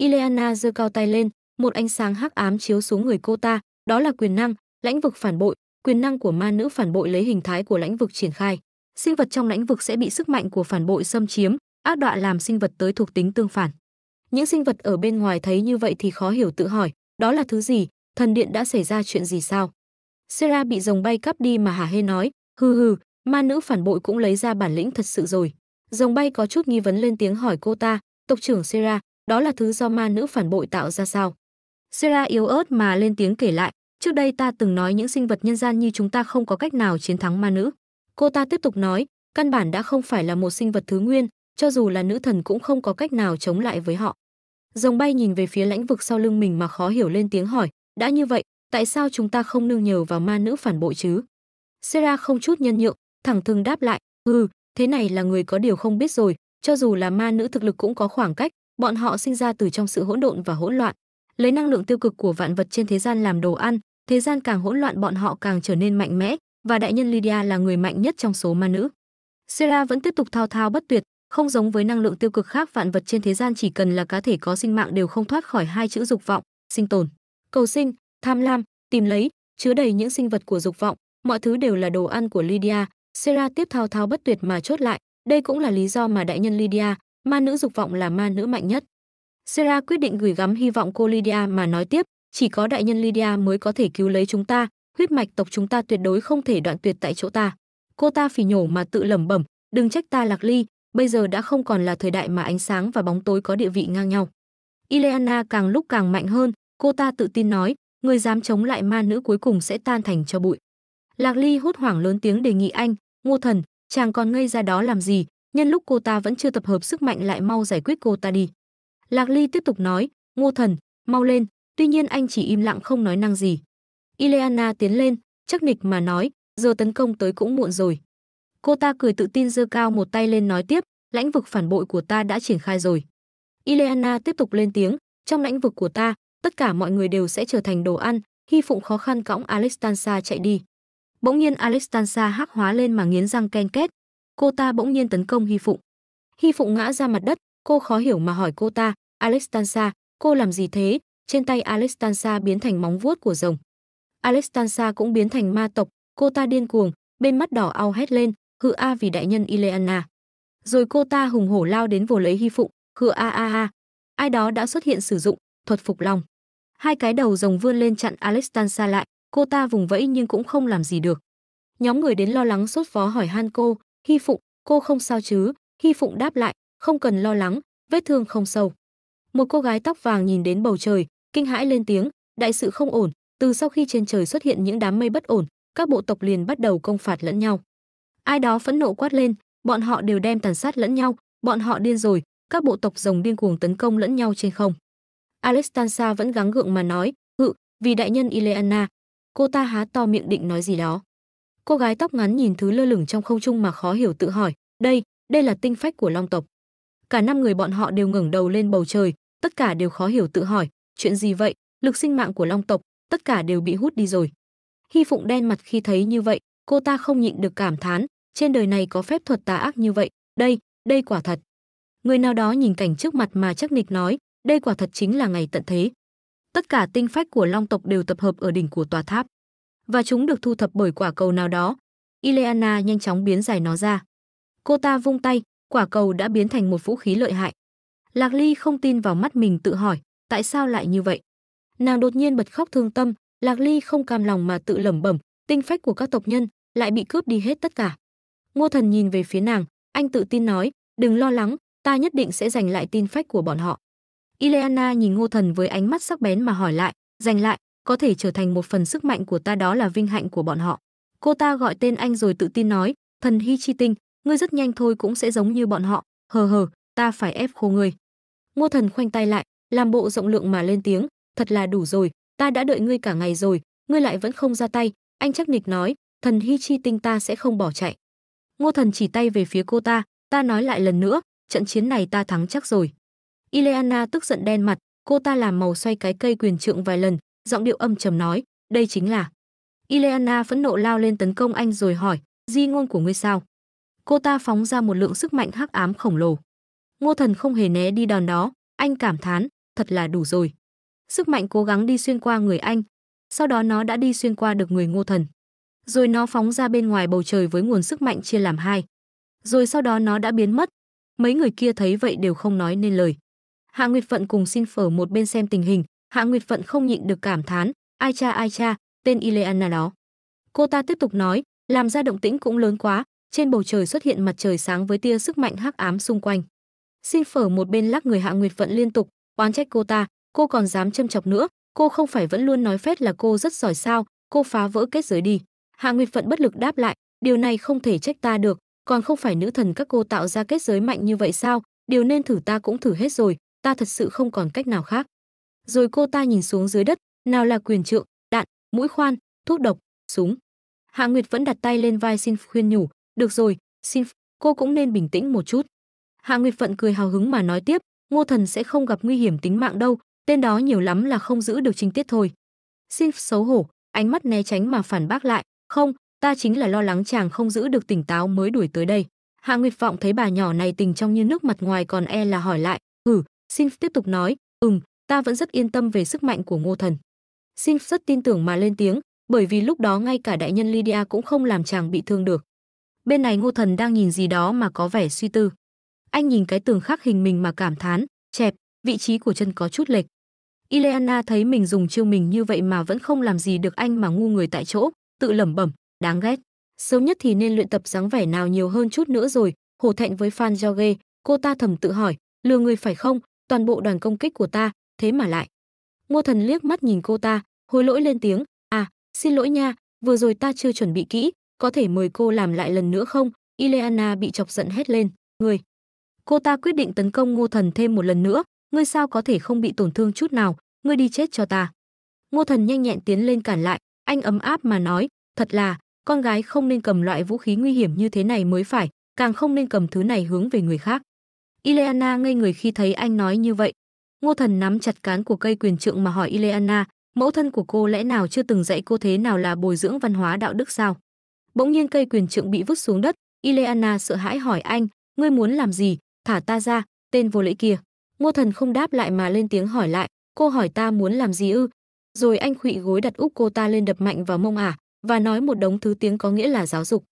Ileana giơ cao tay lên, một ánh sáng hắc ám chiếu xuống người cô ta, đó là quyền năng, lãnh vực phản bội, quyền năng của ma nữ phản bội lấy hình thái của lãnh vực triển khai. Sinh vật trong lãnh vực sẽ bị sức mạnh của phản bội xâm chiếm, ác đọa làm sinh vật tới thuộc tính tương phản. Những sinh vật ở bên ngoài thấy như vậy thì khó hiểu tự hỏi, đó là thứ gì, thần điện đã xảy ra chuyện gì sao? Sera bị rồng bay cắp đi mà hả hê nói, hừ hừ, ma nữ phản bội cũng lấy ra bản lĩnh thật sự rồi. Rồng bay có chút nghi vấn lên tiếng hỏi cô ta, tộc trưởng Sera, đó là thứ do ma nữ phản bội tạo ra sao sera yếu ớt mà lên tiếng kể lại trước đây ta từng nói những sinh vật nhân gian như chúng ta không có cách nào chiến thắng ma nữ cô ta tiếp tục nói căn bản đã không phải là một sinh vật thứ nguyên cho dù là nữ thần cũng không có cách nào chống lại với họ rồng bay nhìn về phía lãnh vực sau lưng mình mà khó hiểu lên tiếng hỏi đã như vậy tại sao chúng ta không nương nhờ vào ma nữ phản bội chứ sera không chút nhân nhượng thẳng thừng đáp lại ừ thế này là người có điều không biết rồi cho dù là ma nữ thực lực cũng có khoảng cách bọn họ sinh ra từ trong sự hỗn độn và hỗn loạn lấy năng lượng tiêu cực của vạn vật trên thế gian làm đồ ăn thế gian càng hỗn loạn bọn họ càng trở nên mạnh mẽ và đại nhân lydia là người mạnh nhất trong số ma nữ sera vẫn tiếp tục thao thao bất tuyệt không giống với năng lượng tiêu cực khác vạn vật trên thế gian chỉ cần là cá thể có sinh mạng đều không thoát khỏi hai chữ dục vọng sinh tồn cầu sinh tham lam tìm lấy chứa đầy những sinh vật của dục vọng mọi thứ đều là đồ ăn của lydia sera tiếp thao thao bất tuyệt mà chốt lại đây cũng là lý do mà đại nhân lydia ma nữ dục vọng là ma nữ mạnh nhất. Sera quyết định gửi gắm hy vọng cô Lydia mà nói tiếp, chỉ có đại nhân Lydia mới có thể cứu lấy chúng ta, huyết mạch tộc chúng ta tuyệt đối không thể đoạn tuyệt tại chỗ ta. Cô ta phỉ nhổ mà tự lẩm bẩm, đừng trách ta lạc ly, bây giờ đã không còn là thời đại mà ánh sáng và bóng tối có địa vị ngang nhau. Ileana càng lúc càng mạnh hơn, cô ta tự tin nói, người dám chống lại ma nữ cuối cùng sẽ tan thành cho bụi. Lạc Ly hốt hoảng lớn tiếng đề nghị anh, ngô thần, chàng còn ngây ra đó làm gì, nhân lúc cô ta vẫn chưa tập hợp sức mạnh lại mau giải quyết cô ta đi. Lạc Ly tiếp tục nói, Ngô Thần, mau lên, tuy nhiên anh chỉ im lặng không nói năng gì. Ileana tiến lên, chắc nịch mà nói, giờ tấn công tới cũng muộn rồi. Cô ta cười tự tin giơ cao một tay lên nói tiếp, lãnh vực phản bội của ta đã triển khai rồi. Ileana tiếp tục lên tiếng, trong lãnh vực của ta, tất cả mọi người đều sẽ trở thành đồ ăn, hy phụng khó khăn cõng Alextansa chạy đi. Bỗng nhiên Alextansa hắc hóa lên mà nghiến răng ken két, cô ta bỗng nhiên tấn công Hy Phụng. Hy Phụng ngã ra mặt đất, cô khó hiểu mà hỏi cô ta, Alextansa, cô làm gì thế? Trên tay Alextansa biến thành móng vuốt của rồng. Alextansa cũng biến thành ma tộc, cô ta điên cuồng, bên mắt đỏ ao hét lên, hự a vì đại nhân Ileana. Rồi cô ta hùng hổ lao đến vồ lấy Hy Phụng, hự a a a. Ai đó đã xuất hiện sử dụng, thuật phục lòng. Hai cái đầu rồng vươn lên chặn Alextansa lại, cô ta vùng vẫy nhưng cũng không làm gì được. Nhóm người đến lo lắng sốt phó hỏi Han cô, Hy Phụng, cô không sao chứ? Hy Phụng đáp lại, không cần lo lắng, vết thương không sâu. Một cô gái tóc vàng nhìn đến bầu trời, kinh hãi lên tiếng, đại sự không ổn, từ sau khi trên trời xuất hiện những đám mây bất ổn, các bộ tộc liền bắt đầu công phạt lẫn nhau. Ai đó phẫn nộ quát lên, bọn họ đều đem tàn sát lẫn nhau, bọn họ điên rồi, các bộ tộc rồng điên cuồng tấn công lẫn nhau trên không. Alexstansa vẫn gắng gượng mà nói, "Hự, vì đại nhân Ileana." Cô ta há to miệng định nói gì đó cô gái tóc ngắn nhìn thứ lơ lửng trong không trung mà khó hiểu tự hỏi đây đây là tinh phách của long tộc cả năm người bọn họ đều ngẩng đầu lên bầu trời tất cả đều khó hiểu tự hỏi chuyện gì vậy lực sinh mạng của long tộc tất cả đều bị hút đi rồi hy phụng đen mặt khi thấy như vậy cô ta không nhịn được cảm thán trên đời này có phép thuật tà ác như vậy đây đây quả thật người nào đó nhìn cảnh trước mặt mà chắc nịch nói đây quả thật chính là ngày tận thế tất cả tinh phách của long tộc đều tập hợp ở đỉnh của tòa tháp và chúng được thu thập bởi quả cầu nào đó. Ileana nhanh chóng biến giải nó ra. Cô ta vung tay, quả cầu đã biến thành một vũ khí lợi hại. Lạc Ly không tin vào mắt mình tự hỏi, tại sao lại như vậy? Nàng đột nhiên bật khóc thương tâm, Lạc Ly không cam lòng mà tự lẩm bẩm, tinh phách của các tộc nhân lại bị cướp đi hết tất cả. Ngô Thần nhìn về phía nàng, anh tự tin nói, đừng lo lắng, ta nhất định sẽ giành lại tinh phách của bọn họ. Ileana nhìn Ngô Thần với ánh mắt sắc bén mà hỏi lại, giành lại, có thể trở thành một phần sức mạnh của ta đó là vinh hạnh của bọn họ. Cô ta gọi tên anh rồi tự tin nói, thần hy chi tinh, ngươi rất nhanh thôi cũng sẽ giống như bọn họ, hờ hờ, ta phải ép khô ngươi. Ngô thần khoanh tay lại, làm bộ rộng lượng mà lên tiếng, thật là đủ rồi, ta đã đợi ngươi cả ngày rồi, ngươi lại vẫn không ra tay, anh chắc nịch nói, thần hy chi tinh ta sẽ không bỏ chạy. Ngô thần chỉ tay về phía cô ta, ta nói lại lần nữa, trận chiến này ta thắng chắc rồi. Ileana tức giận đen mặt, cô ta làm màu xoay cái cây quyền trượng vài lần, giọng điệu âm trầm nói, đây chính là. Ileana phẫn nộ lao lên tấn công anh rồi hỏi, di ngôn của ngươi sao? Cô ta phóng ra một lượng sức mạnh hắc ám khổng lồ. Ngô thần không hề né đi đòn đó, anh cảm thán, thật là đủ rồi. Sức mạnh cố gắng đi xuyên qua người anh, sau đó nó đã đi xuyên qua được người ngô thần. Rồi nó phóng ra bên ngoài bầu trời với nguồn sức mạnh chia làm hai. Rồi sau đó nó đã biến mất. Mấy người kia thấy vậy đều không nói nên lời. Hạ Nguyệt Phận cùng xin phở một bên xem tình hình, Hạ Nguyệt Phận không nhịn được cảm thán, ai cha ai cha, tên Ileana đó. Cô ta tiếp tục nói, làm ra động tĩnh cũng lớn quá, trên bầu trời xuất hiện mặt trời sáng với tia sức mạnh hắc ám xung quanh. Xin phở một bên lắc người Hạ Nguyệt Phận liên tục, oán trách cô ta, cô còn dám châm chọc nữa, cô không phải vẫn luôn nói phét là cô rất giỏi sao, cô phá vỡ kết giới đi. Hạ Nguyệt Phận bất lực đáp lại, điều này không thể trách ta được, còn không phải nữ thần các cô tạo ra kết giới mạnh như vậy sao, điều nên thử ta cũng thử hết rồi, ta thật sự không còn cách nào khác. Rồi cô ta nhìn xuống dưới đất, nào là quyền trượng, đạn, mũi khoan, thuốc độc, súng. Hạ Nguyệt vẫn đặt tay lên vai xin khuyên nhủ, "Được rồi, xin cô cũng nên bình tĩnh một chút." Hạ Nguyệt Vận cười hào hứng mà nói tiếp, "Ngô Thần sẽ không gặp nguy hiểm tính mạng đâu, tên đó nhiều lắm là không giữ được trình tiết thôi." Xin xấu hổ, ánh mắt né tránh mà phản bác lại, "Không, ta chính là lo lắng chàng không giữ được tỉnh táo mới đuổi tới đây." Hạ Nguyệt Vọng thấy bà nhỏ này tình trong như nước mặt ngoài còn e là hỏi lại, "Ừ, xin tiếp tục nói, ừm, ta vẫn rất yên tâm về sức mạnh của ngô thần xin rất tin tưởng mà lên tiếng bởi vì lúc đó ngay cả đại nhân lydia cũng không làm chàng bị thương được bên này ngô thần đang nhìn gì đó mà có vẻ suy tư anh nhìn cái tường khắc hình mình mà cảm thán chẹp vị trí của chân có chút lệch ileana thấy mình dùng chiêu mình như vậy mà vẫn không làm gì được anh mà ngu người tại chỗ tự lẩm bẩm đáng ghét sớm nhất thì nên luyện tập dáng vẻ nào nhiều hơn chút nữa rồi hổ thẹn với fan jorge cô ta thầm tự hỏi lừa người phải không toàn bộ đoàn công kích của ta thế mà lại. Ngô Thần liếc mắt nhìn cô ta, hối lỗi lên tiếng, "À, xin lỗi nha, vừa rồi ta chưa chuẩn bị kỹ, có thể mời cô làm lại lần nữa không?" Ileana bị chọc giận hét lên, người Cô ta quyết định tấn công Ngô Thần thêm một lần nữa, "Ngươi sao có thể không bị tổn thương chút nào, ngươi đi chết cho ta." Ngô Thần nhanh nhẹn tiến lên cản lại, anh ấm áp mà nói, "Thật là, con gái không nên cầm loại vũ khí nguy hiểm như thế này mới phải, càng không nên cầm thứ này hướng về người khác." Ileana ngây người khi thấy anh nói như vậy, Ngô Thần nắm chặt cán của cây quyền trượng mà hỏi Ileana, mẫu thân của cô lẽ nào chưa từng dạy cô thế nào là bồi dưỡng văn hóa đạo đức sao? Bỗng nhiên cây quyền trượng bị vứt xuống đất, Ileana sợ hãi hỏi anh, ngươi muốn làm gì, thả ta ra, tên vô lễ kia. Ngô Thần không đáp lại mà lên tiếng hỏi lại, cô hỏi ta muốn làm gì ư? Rồi anh khụy gối đặt úp cô ta lên đập mạnh vào mông ả, à, và nói một đống thứ tiếng có nghĩa là giáo dục.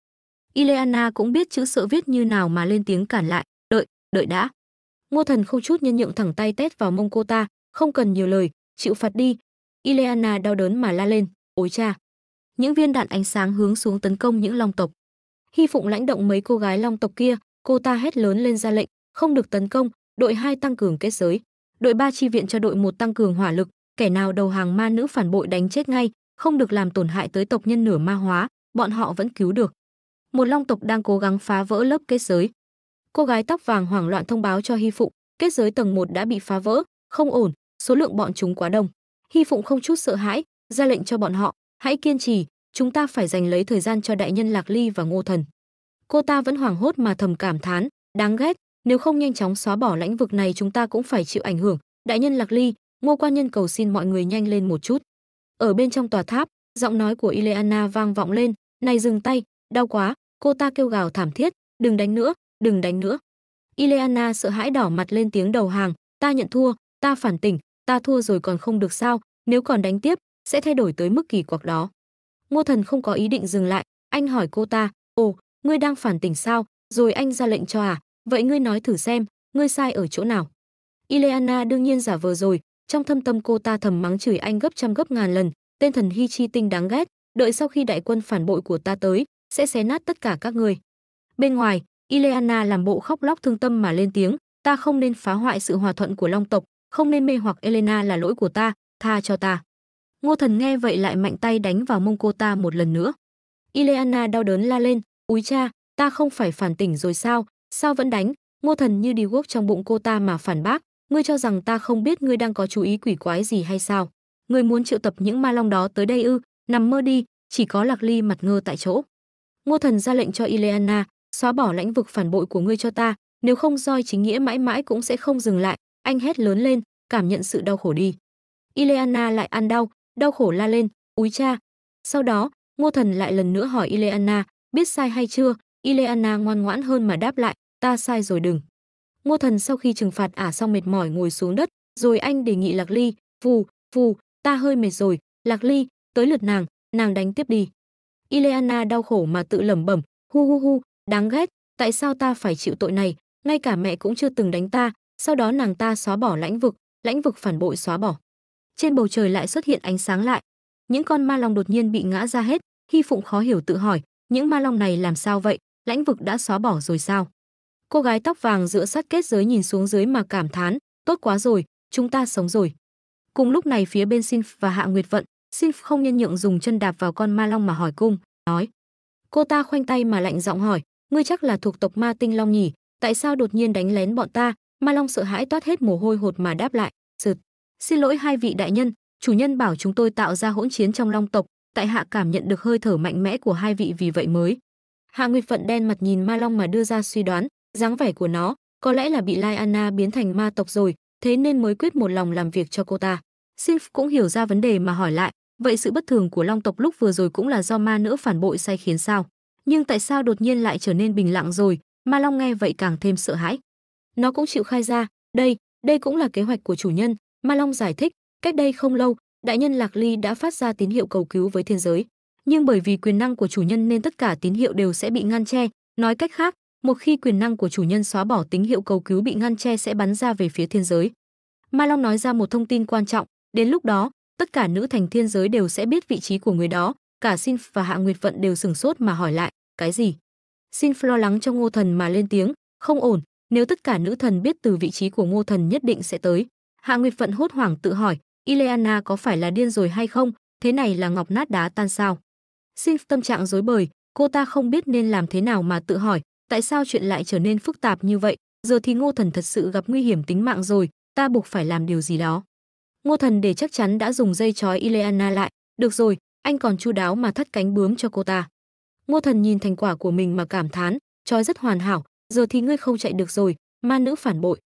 Ileana cũng biết chữ sợ viết như nào mà lên tiếng cản lại, đợi, đợi đã, Ngô Thần không chút nhân nhượng thẳng tay tét vào mông cô ta, không cần nhiều lời, chịu phạt đi. Ileana đau đớn mà la lên, ối cha. Những viên đạn ánh sáng hướng xuống tấn công những long tộc. Hy Phụng lãnh động mấy cô gái long tộc kia, cô ta hét lớn lên ra lệnh, không được tấn công, đội 2 tăng cường kết giới, đội 3 chi viện cho đội 1 tăng cường hỏa lực, kẻ nào đầu hàng ma nữ phản bội đánh chết ngay, không được làm tổn hại tới tộc nhân nửa ma hóa, bọn họ vẫn cứu được. Một long tộc đang cố gắng phá vỡ lớp kết giới, cô gái tóc vàng hoảng loạn thông báo cho Hy Phụng, kết giới tầng 1 đã bị phá vỡ, không ổn, số lượng bọn chúng quá đông. Hy Phụng không chút sợ hãi, ra lệnh cho bọn họ, hãy kiên trì, chúng ta phải dành lấy thời gian cho đại nhân Lạc Ly và Ngô Thần. Cô ta vẫn hoảng hốt mà thầm cảm thán, đáng ghét, nếu không nhanh chóng xóa bỏ lãnh vực này chúng ta cũng phải chịu ảnh hưởng. Đại nhân Lạc Ly, Ngô quan nhân cầu xin mọi người nhanh lên một chút. Ở bên trong tòa tháp, giọng nói của Ileana vang vọng lên, "Này dừng tay, đau quá." Cô ta kêu gào thảm thiết, "Đừng đánh nữa, đừng đánh nữa. Ileana sợ hãi đỏ mặt lên tiếng đầu hàng, ta nhận thua, ta phản tỉnh, ta thua rồi còn không được sao, nếu còn đánh tiếp, sẽ thay đổi tới mức kỳ quặc đó. Ngô thần không có ý định dừng lại, anh hỏi cô ta, ồ, ngươi đang phản tỉnh sao, rồi anh ra lệnh cho à, vậy ngươi nói thử xem, ngươi sai ở chỗ nào. Ileana đương nhiên giả vờ rồi, trong thâm tâm cô ta thầm mắng chửi anh gấp trăm gấp ngàn lần, tên thần Hi Chi Tinh đáng ghét, đợi sau khi đại quân phản bội của ta tới, sẽ xé nát tất cả các người. Bên ngoài, Ileana làm bộ khóc lóc thương tâm mà lên tiếng, ta không nên phá hoại sự hòa thuận của Long tộc, không nên mê hoặc Elena là lỗi của ta, tha cho ta. Ngô Thần nghe vậy lại mạnh tay đánh vào mông cô ta một lần nữa. Ileana đau đớn la lên, úi cha, ta không phải phản tỉnh rồi sao, sao vẫn đánh, Ngô Thần như đi guốc trong bụng cô ta mà phản bác, ngươi cho rằng ta không biết ngươi đang có chú ý quỷ quái gì hay sao. Ngươi muốn triệu tập những ma long đó tới đây ư, nằm mơ đi, chỉ có lạc ly mặt ngơ tại chỗ. Ngô Thần ra lệnh cho Ileana, xóa bỏ lãnh vực phản bội của ngươi cho ta nếu không roi chính nghĩa mãi mãi cũng sẽ không dừng lại anh hét lớn lên cảm nhận sự đau khổ đi ileana lại ăn đau đau khổ la lên úi cha sau đó ngô thần lại lần nữa hỏi ileana biết sai hay chưa ileana ngoan ngoãn hơn mà đáp lại ta sai rồi đừng ngô thần sau khi trừng phạt ả xong mệt mỏi ngồi xuống đất rồi anh đề nghị lạc ly phù phù ta hơi mệt rồi lạc ly tới lượt nàng nàng đánh tiếp đi ileana đau khổ mà tự lẩm bẩm hu hu hu Đáng ghét, tại sao ta phải chịu tội này, ngay cả mẹ cũng chưa từng đánh ta, sau đó nàng ta xóa bỏ lãnh vực, lãnh vực phản bội xóa bỏ. Trên bầu trời lại xuất hiện ánh sáng lại. Những con ma long đột nhiên bị ngã ra hết, Hy Phụng khó hiểu tự hỏi, những ma long này làm sao vậy, lãnh vực đã xóa bỏ rồi sao? Cô gái tóc vàng giữa sát kết giới nhìn xuống dưới mà cảm thán, tốt quá rồi, chúng ta sống rồi. Cùng lúc này phía bên Sinf và Hạ Nguyệt Vận, Sinf không nhân nhượng dùng chân đạp vào con ma long mà hỏi cung, nói. Cô ta khoanh tay mà lạnh giọng hỏi, ngươi chắc là thuộc tộc ma tinh long nhỉ tại sao đột nhiên đánh lén bọn ta ma long sợ hãi toát hết mồ hôi hột mà đáp lại sượt xin lỗi hai vị đại nhân chủ nhân bảo chúng tôi tạo ra hỗn chiến trong long tộc tại hạ cảm nhận được hơi thở mạnh mẽ của hai vị vì vậy mới hạ nguyệt phận đen mặt nhìn ma long mà đưa ra suy đoán dáng vẻ của nó có lẽ là bị lai anna biến thành ma tộc rồi thế nên mới quyết một lòng làm việc cho cô ta Sinh cũng hiểu ra vấn đề mà hỏi lại, vậy sự bất thường của Long tộc lúc vừa rồi cũng là do ma nữ phản bội sai khiến sao? nhưng tại sao đột nhiên lại trở nên bình lặng rồi ma long nghe vậy càng thêm sợ hãi nó cũng chịu khai ra đây đây cũng là kế hoạch của chủ nhân ma long giải thích cách đây không lâu đại nhân lạc ly đã phát ra tín hiệu cầu cứu với thiên giới nhưng bởi vì quyền năng của chủ nhân nên tất cả tín hiệu đều sẽ bị ngăn che nói cách khác một khi quyền năng của chủ nhân xóa bỏ tín hiệu cầu cứu bị ngăn che sẽ bắn ra về phía thiên giới ma long nói ra một thông tin quan trọng đến lúc đó tất cả nữ thành thiên giới đều sẽ biết vị trí của người đó cả Sin và Hạ Nguyệt Vận đều sửng sốt mà hỏi lại, cái gì? Sin lo lắng cho Ngô Thần mà lên tiếng, không ổn, nếu tất cả nữ thần biết từ vị trí của Ngô Thần nhất định sẽ tới. Hạ Nguyệt Vận hốt hoảng tự hỏi, Ileana có phải là điên rồi hay không, thế này là ngọc nát đá tan sao? Sin tâm trạng rối bời, cô ta không biết nên làm thế nào mà tự hỏi, tại sao chuyện lại trở nên phức tạp như vậy, giờ thì Ngô Thần thật sự gặp nguy hiểm tính mạng rồi, ta buộc phải làm điều gì đó. Ngô Thần để chắc chắn đã dùng dây chói Ileana lại, được rồi, anh còn chu đáo mà thắt cánh bướm cho cô ta. Ngô Thần nhìn thành quả của mình mà cảm thán, trói rất hoàn hảo, giờ thì ngươi không chạy được rồi, ma nữ phản bội.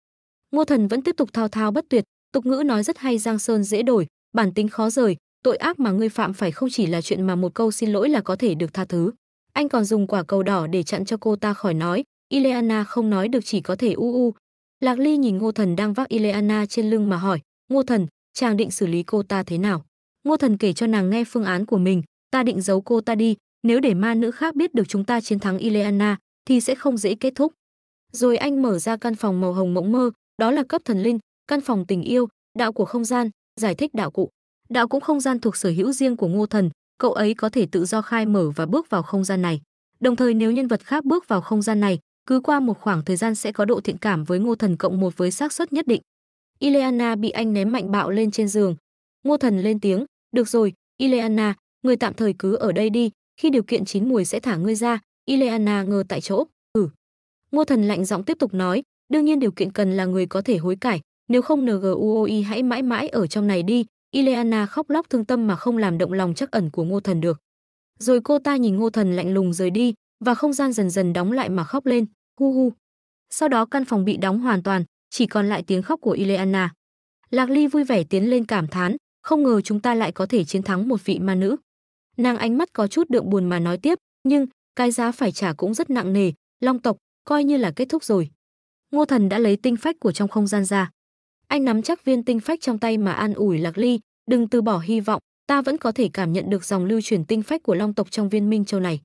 Ngô Thần vẫn tiếp tục thao thao bất tuyệt, tục ngữ nói rất hay giang sơn dễ đổi, bản tính khó rời, tội ác mà ngươi phạm phải không chỉ là chuyện mà một câu xin lỗi là có thể được tha thứ. Anh còn dùng quả cầu đỏ để chặn cho cô ta khỏi nói, Ileana không nói được chỉ có thể u u. Lạc Ly nhìn Ngô Thần đang vác Ileana trên lưng mà hỏi, "Ngô Thần, chàng định xử lý cô ta thế nào?" Ngô Thần kể cho nàng nghe phương án của mình, ta định giấu cô ta đi, nếu để ma nữ khác biết được chúng ta chiến thắng Ileana thì sẽ không dễ kết thúc. Rồi anh mở ra căn phòng màu hồng mộng mơ, đó là cấp thần linh, căn phòng tình yêu, đạo của không gian, giải thích đạo cụ. Đạo cũng không gian thuộc sở hữu riêng của Ngô Thần, cậu ấy có thể tự do khai mở và bước vào không gian này. Đồng thời nếu nhân vật khác bước vào không gian này, cứ qua một khoảng thời gian sẽ có độ thiện cảm với Ngô Thần cộng một với xác suất nhất định. Ileana bị anh ném mạnh bạo lên trên giường. Ngô Thần lên tiếng, được rồi, Ileana, người tạm thời cứ ở đây đi, khi điều kiện chín mùi sẽ thả ngươi ra, Ileana ngờ tại chỗ, ừ. Ngô thần lạnh giọng tiếp tục nói, đương nhiên điều kiện cần là người có thể hối cải, nếu không NGUOI hãy mãi mãi ở trong này đi, Ileana khóc lóc thương tâm mà không làm động lòng chắc ẩn của ngô thần được. Rồi cô ta nhìn ngô thần lạnh lùng rời đi, và không gian dần dần đóng lại mà khóc lên, hu hu. Sau đó căn phòng bị đóng hoàn toàn, chỉ còn lại tiếng khóc của Ileana. Lạc Ly vui vẻ tiến lên cảm thán, không ngờ chúng ta lại có thể chiến thắng một vị ma nữ. Nàng ánh mắt có chút đượm buồn mà nói tiếp, nhưng cái giá phải trả cũng rất nặng nề, long tộc coi như là kết thúc rồi. Ngô Thần đã lấy tinh phách của trong không gian ra. Anh nắm chắc viên tinh phách trong tay mà an ủi Lạc Ly, đừng từ bỏ hy vọng, ta vẫn có thể cảm nhận được dòng lưu chuyển tinh phách của long tộc trong viên minh châu này.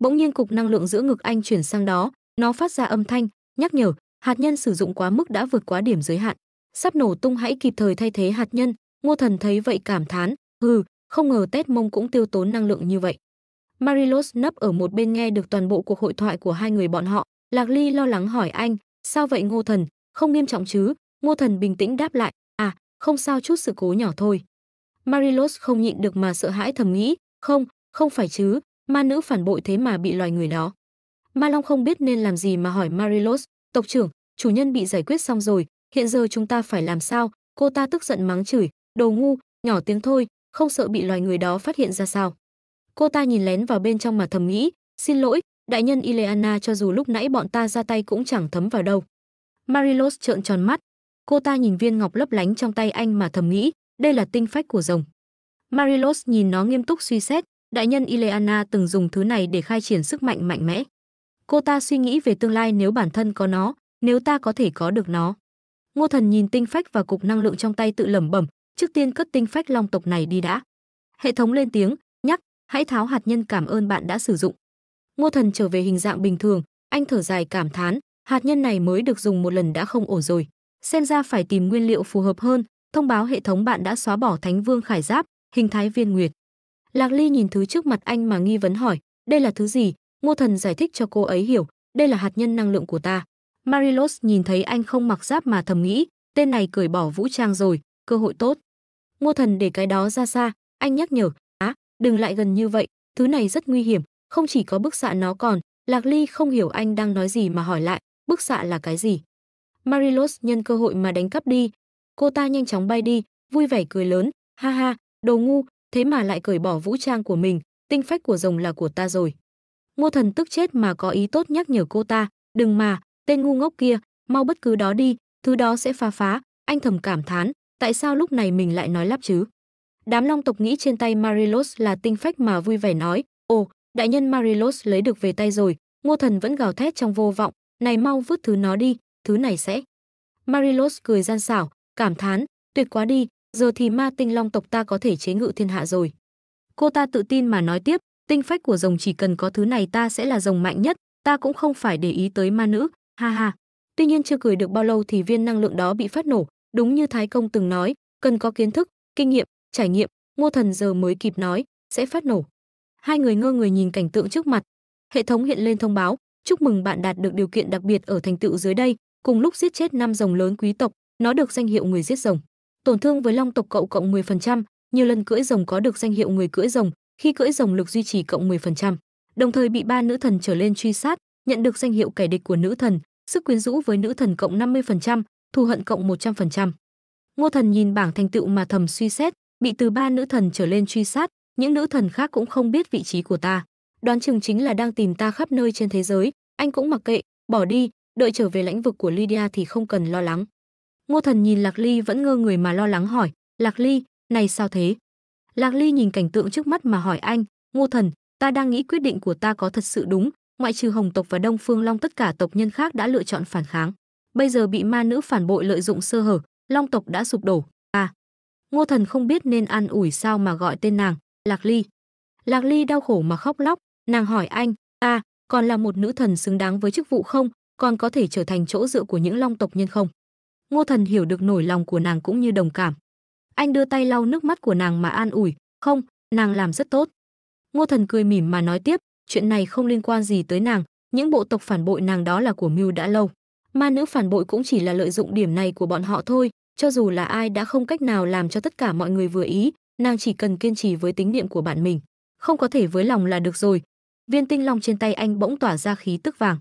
Bỗng nhiên cục năng lượng giữa ngực anh chuyển sang đó, nó phát ra âm thanh, nhắc nhở, hạt nhân sử dụng quá mức đã vượt quá điểm giới hạn. Sắp nổ tung hãy kịp thời thay thế hạt nhân, Ngô Thần thấy vậy cảm thán, hừ, không ngờ Tết Mông cũng tiêu tốn năng lượng như vậy. Marilos nấp ở một bên nghe được toàn bộ cuộc hội thoại của hai người bọn họ, Lạc Ly lo lắng hỏi anh, sao vậy Ngô Thần, không nghiêm trọng chứ? Ngô Thần bình tĩnh đáp lại, à, không sao chút sự cố nhỏ thôi. Marilos không nhịn được mà sợ hãi thầm nghĩ, không, không phải chứ, ma nữ phản bội thế mà bị loài người đó. Ma Long không biết nên làm gì mà hỏi Marilos, tộc trưởng, chủ nhân bị giải quyết xong rồi, hiện giờ chúng ta phải làm sao? Cô ta tức giận mắng chửi, đồ ngu, nhỏ tiếng thôi, không sợ bị loài người đó phát hiện ra sao. Cô ta nhìn lén vào bên trong mà thầm nghĩ, xin lỗi, đại nhân Ileana cho dù lúc nãy bọn ta ra tay cũng chẳng thấm vào đâu. Marilos trợn tròn mắt, cô ta nhìn viên ngọc lấp lánh trong tay anh mà thầm nghĩ, đây là tinh phách của rồng. Marilos nhìn nó nghiêm túc suy xét, đại nhân Ileana từng dùng thứ này để khai triển sức mạnh mạnh mẽ. Cô ta suy nghĩ về tương lai nếu bản thân có nó, nếu ta có thể có được nó. Ngô Thần nhìn tinh phách và cục năng lượng trong tay tự lẩm bẩm, trước tiên cất tinh phách long tộc này đi đã. Hệ thống lên tiếng, nhắc, hãy tháo hạt nhân cảm ơn bạn đã sử dụng. Ngô Thần trở về hình dạng bình thường, anh thở dài cảm thán, hạt nhân này mới được dùng một lần đã không ổn rồi. Xem ra phải tìm nguyên liệu phù hợp hơn, thông báo hệ thống bạn đã xóa bỏ Thánh Vương Khải Giáp, hình thái viên nguyệt. Lạc Ly nhìn thứ trước mặt anh mà nghi vấn hỏi, đây là thứ gì? Ngô Thần giải thích cho cô ấy hiểu, đây là hạt nhân năng lượng của ta. Marilos nhìn thấy anh không mặc giáp mà thầm nghĩ, tên này cởi bỏ vũ trang rồi, cơ hội tốt. Ngô Thần để cái đó ra xa, anh nhắc nhở, "Á, đừng lại gần như vậy, thứ này rất nguy hiểm, không chỉ có bức xạ nó còn." Lạc Ly không hiểu anh đang nói gì mà hỏi lại, "Bức xạ là cái gì?" Marilos nhân cơ hội mà đánh cắp đi. Cô ta nhanh chóng bay đi, vui vẻ cười lớn, "Ha ha, đồ ngu, thế mà lại cởi bỏ vũ trang của mình, tinh phách của rồng là của ta rồi." Ngô Thần tức chết mà có ý tốt nhắc nhở cô ta, "Đừng mà, tên ngu ngốc kia, mau bất cứ đó đi, thứ đó sẽ phá phá." Anh thầm cảm thán, tại sao lúc này mình lại nói lắp chứ? Đám long tộc nghĩ trên tay Marilos là tinh phách mà vui vẻ nói, ồ, đại nhân Marilos lấy được về tay rồi, ngô thần vẫn gào thét trong vô vọng, này mau vứt thứ nó đi, thứ này sẽ. Marilos cười gian xảo, cảm thán, tuyệt quá đi, giờ thì ma tinh long tộc ta có thể chế ngự thiên hạ rồi. Cô ta tự tin mà nói tiếp, tinh phách của rồng chỉ cần có thứ này ta sẽ là rồng mạnh nhất, ta cũng không phải để ý tới ma nữ, ha ha. Tuy nhiên chưa cười được bao lâu thì viên năng lượng đó bị phát nổ, Đúng như Thái Công từng nói, cần có kiến thức, kinh nghiệm, trải nghiệm, Ngô Thần giờ mới kịp nói, sẽ phát nổ. Hai người ngơ người nhìn cảnh tượng trước mặt. Hệ thống hiện lên thông báo, chúc mừng bạn đạt được điều kiện đặc biệt ở thành tựu dưới đây, cùng lúc giết chết năm rồng lớn quý tộc, nó được danh hiệu người giết rồng. Tổn thương với long tộc cậu cộng 10%, nhiều lần cưỡi rồng có được danh hiệu người cưỡi rồng, khi cưỡi rồng lực duy trì cộng 10%. Đồng thời bị ba nữ thần trở lên truy sát, nhận được danh hiệu kẻ địch của nữ thần, sức quyến rũ với nữ thần cộng 50%, thù hận cộng 100%. Ngô Thần nhìn bảng thành tựu mà thầm suy xét, bị từ ba nữ thần trở lên truy sát, những nữ thần khác cũng không biết vị trí của ta. Đoán chừng chính là đang tìm ta khắp nơi trên thế giới, anh cũng mặc kệ, bỏ đi, đợi trở về lãnh vực của Lydia thì không cần lo lắng. Ngô Thần nhìn Lạc Ly vẫn ngơ người mà lo lắng hỏi, "Lạc Ly, này sao thế?" Lạc Ly nhìn cảnh tượng trước mắt mà hỏi anh, "Ngô Thần, ta đang nghĩ quyết định của ta có thật sự đúng, ngoại trừ Hồng tộc và Đông Phương Long tất cả tộc nhân khác đã lựa chọn phản kháng bây giờ bị ma nữ phản bội lợi dụng sơ hở, long tộc đã sụp đổ. À, Ngô Thần không biết nên an ủi sao mà gọi tên nàng, Lạc Ly. Lạc Ly đau khổ mà khóc lóc, nàng hỏi anh, à, còn là một nữ thần xứng đáng với chức vụ không, còn có thể trở thành chỗ dựa của những long tộc nhân không? Ngô Thần hiểu được nổi lòng của nàng cũng như đồng cảm. Anh đưa tay lau nước mắt của nàng mà an ủi, không, nàng làm rất tốt. Ngô Thần cười mỉm mà nói tiếp, chuyện này không liên quan gì tới nàng, những bộ tộc phản bội nàng đó là của Mưu đã lâu ma nữ phản bội cũng chỉ là lợi dụng điểm này của bọn họ thôi cho dù là ai đã không cách nào làm cho tất cả mọi người vừa ý nàng chỉ cần kiên trì với tính niệm của bản mình không có thể với lòng là được rồi viên tinh long trên tay anh bỗng tỏa ra khí tức vàng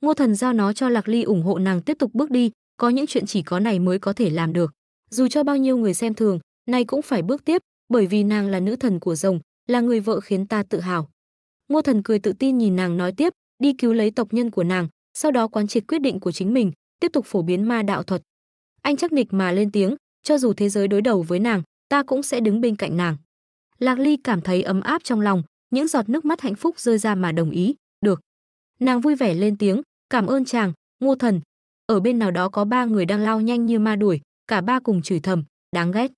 ngô thần giao nó cho lạc ly ủng hộ nàng tiếp tục bước đi có những chuyện chỉ có này mới có thể làm được dù cho bao nhiêu người xem thường nay cũng phải bước tiếp bởi vì nàng là nữ thần của rồng là người vợ khiến ta tự hào ngô thần cười tự tin nhìn nàng nói tiếp đi cứu lấy tộc nhân của nàng sau đó quán triệt quyết định của chính mình, tiếp tục phổ biến ma đạo thuật. Anh chắc nịch mà lên tiếng, cho dù thế giới đối đầu với nàng, ta cũng sẽ đứng bên cạnh nàng. Lạc Ly cảm thấy ấm áp trong lòng, những giọt nước mắt hạnh phúc rơi ra mà đồng ý, được. Nàng vui vẻ lên tiếng, cảm ơn chàng, ngô thần. Ở bên nào đó có ba người đang lao nhanh như ma đuổi, cả ba cùng chửi thầm, đáng ghét.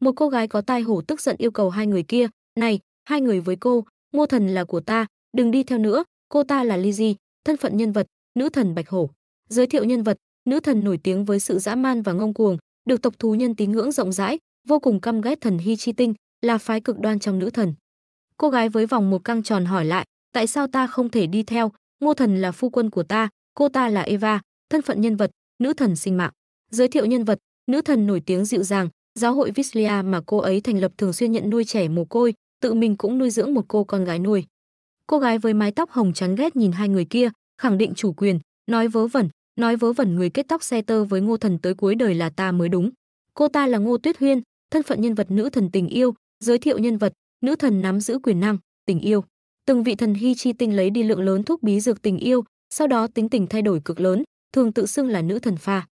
Một cô gái có tai hổ tức giận yêu cầu hai người kia, này, hai người với cô, ngô thần là của ta, đừng đi theo nữa, cô ta là Lizzy, thân phận nhân vật, nữ thần Bạch Hổ. Giới thiệu nhân vật, nữ thần nổi tiếng với sự dã man và ngông cuồng, được tộc thú nhân tín ngưỡng rộng rãi, vô cùng căm ghét thần Hy Chi Tinh, là phái cực đoan trong nữ thần. Cô gái với vòng một căng tròn hỏi lại, tại sao ta không thể đi theo, Ngô thần là phu quân của ta, cô ta là Eva, thân phận nhân vật, nữ thần sinh mạng. Giới thiệu nhân vật, nữ thần nổi tiếng dịu dàng, giáo hội Vislia mà cô ấy thành lập thường xuyên nhận nuôi trẻ mồ côi, tự mình cũng nuôi dưỡng một cô con gái nuôi. Cô gái với mái tóc hồng chán ghét nhìn hai người kia, khẳng định chủ quyền, nói vớ vẩn, nói vớ vẩn người kết tóc xe tơ với Ngô Thần tới cuối đời là ta mới đúng. Cô ta là Ngô Tuyết Huyên, thân phận nhân vật nữ thần tình yêu, giới thiệu nhân vật, nữ thần nắm giữ quyền năng, tình yêu. Từng vị thần hy chi tinh lấy đi lượng lớn thuốc bí dược tình yêu, sau đó tính tình thay đổi cực lớn, thường tự xưng là nữ thần pha.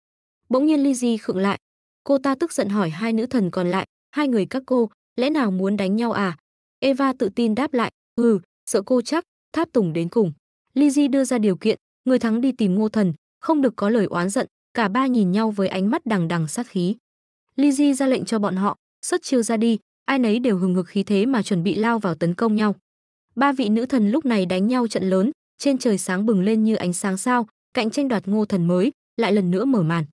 Bỗng nhiên Ly Di khựng lại, cô ta tức giận hỏi hai nữ thần còn lại, hai người các cô, lẽ nào muốn đánh nhau à? Eva tự tin đáp lại, "Ừ, sợ cô chắc, tháp tùng đến cùng." Lizzy đưa ra điều kiện, người thắng đi tìm Ngô Thần, không được có lời oán giận, cả ba nhìn nhau với ánh mắt đằng đằng sát khí. Lizzy ra lệnh cho bọn họ, xuất chiêu ra đi, ai nấy đều hừng hực khí thế mà chuẩn bị lao vào tấn công nhau. Ba vị nữ thần lúc này đánh nhau trận lớn, trên trời sáng bừng lên như ánh sáng sao, cạnh tranh đoạt Ngô Thần mới, lại lần nữa mở màn.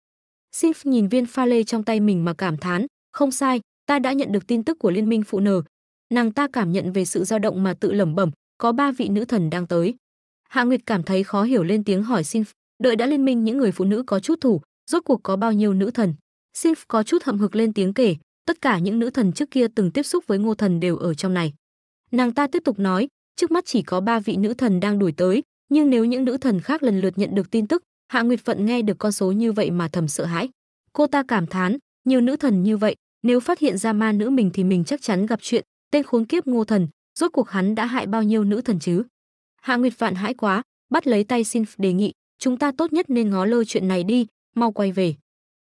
Sif nhìn viên pha lê trong tay mình mà cảm thán, không sai, ta đã nhận được tin tức của liên minh phụ nờ. Nàng ta cảm nhận về sự dao động mà tự lẩm bẩm, có ba vị nữ thần đang tới. Hạ Nguyệt cảm thấy khó hiểu lên tiếng hỏi Sinh, đợi đã liên minh những người phụ nữ có chút thủ, rốt cuộc có bao nhiêu nữ thần. Sinh có chút hậm hực lên tiếng kể, tất cả những nữ thần trước kia từng tiếp xúc với Ngô thần đều ở trong này. Nàng ta tiếp tục nói, trước mắt chỉ có ba vị nữ thần đang đuổi tới, nhưng nếu những nữ thần khác lần lượt nhận được tin tức, Hạ Nguyệt Phận nghe được con số như vậy mà thầm sợ hãi. Cô ta cảm thán, nhiều nữ thần như vậy, nếu phát hiện ra ma nữ mình thì mình chắc chắn gặp chuyện, tên khốn kiếp Ngô thần, rốt cuộc hắn đã hại bao nhiêu nữ thần chứ? Hạ Nguyệt vạn hãi quá, bắt lấy tay Sinf đề nghị, chúng ta tốt nhất nên ngó lơ chuyện này đi, mau quay về.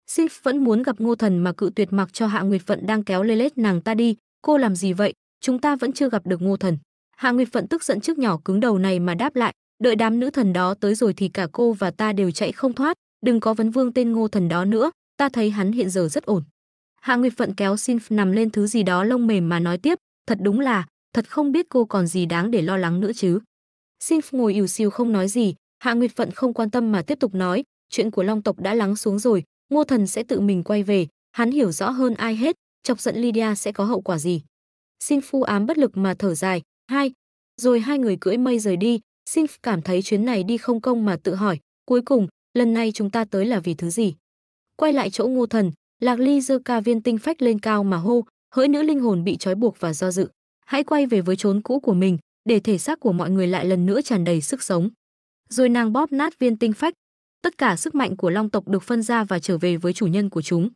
Sinf vẫn muốn gặp Ngô Thần mà cự tuyệt mặc cho Hạ Nguyệt Vận đang kéo lê lết nàng ta đi, cô làm gì vậy, chúng ta vẫn chưa gặp được Ngô Thần. Hạ Nguyệt Vận tức giận trước nhỏ cứng đầu này mà đáp lại, đợi đám nữ thần đó tới rồi thì cả cô và ta đều chạy không thoát, đừng có vấn vương tên Ngô Thần đó nữa, ta thấy hắn hiện giờ rất ổn. Hạ Nguyệt Vận kéo Sinf nằm lên thứ gì đó lông mềm mà nói tiếp, thật đúng là, thật không biết cô còn gì đáng để lo lắng nữa chứ. Sif ngồi ỉu xìu không nói gì, Hạ Nguyệt Phận không quan tâm mà tiếp tục nói, chuyện của Long tộc đã lắng xuống rồi, Ngô Thần sẽ tự mình quay về, hắn hiểu rõ hơn ai hết, chọc giận Lydia sẽ có hậu quả gì. Sinh Phu ám bất lực mà thở dài, hai, rồi hai người cưỡi mây rời đi, Sinh cảm thấy chuyến này đi không công mà tự hỏi, cuối cùng, lần này chúng ta tới là vì thứ gì? Quay lại chỗ Ngô Thần, Lạc Ly giơ ca viên tinh phách lên cao mà hô, hỡi nữ linh hồn bị trói buộc và do dự, hãy quay về với chốn cũ của mình, để thể xác của mọi người lại lần nữa tràn đầy sức sống. Rồi nàng bóp nát viên tinh phách, tất cả sức mạnh của long tộc được phân ra và trở về với chủ nhân của chúng.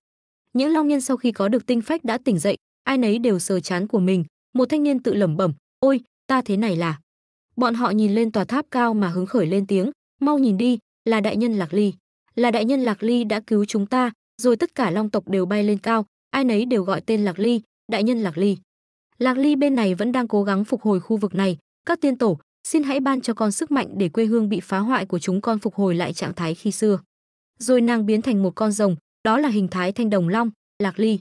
Những long nhân sau khi có được tinh phách đã tỉnh dậy, ai nấy đều sờ chán của mình, một thanh niên tự lẩm bẩm, "Ôi, ta thế này là." Bọn họ nhìn lên tòa tháp cao mà hứng khởi lên tiếng, "Mau nhìn đi, là đại nhân Lạc Ly, là đại nhân Lạc Ly đã cứu chúng ta." Rồi tất cả long tộc đều bay lên cao, ai nấy đều gọi tên Lạc Ly, đại nhân Lạc Ly. Lạc Ly bên này vẫn đang cố gắng phục hồi khu vực này, các tiên tổ, xin hãy ban cho con sức mạnh để quê hương bị phá hoại của chúng con phục hồi lại trạng thái khi xưa. Rồi nàng biến thành một con rồng, đó là hình thái thanh đồng long, Lạc Ly.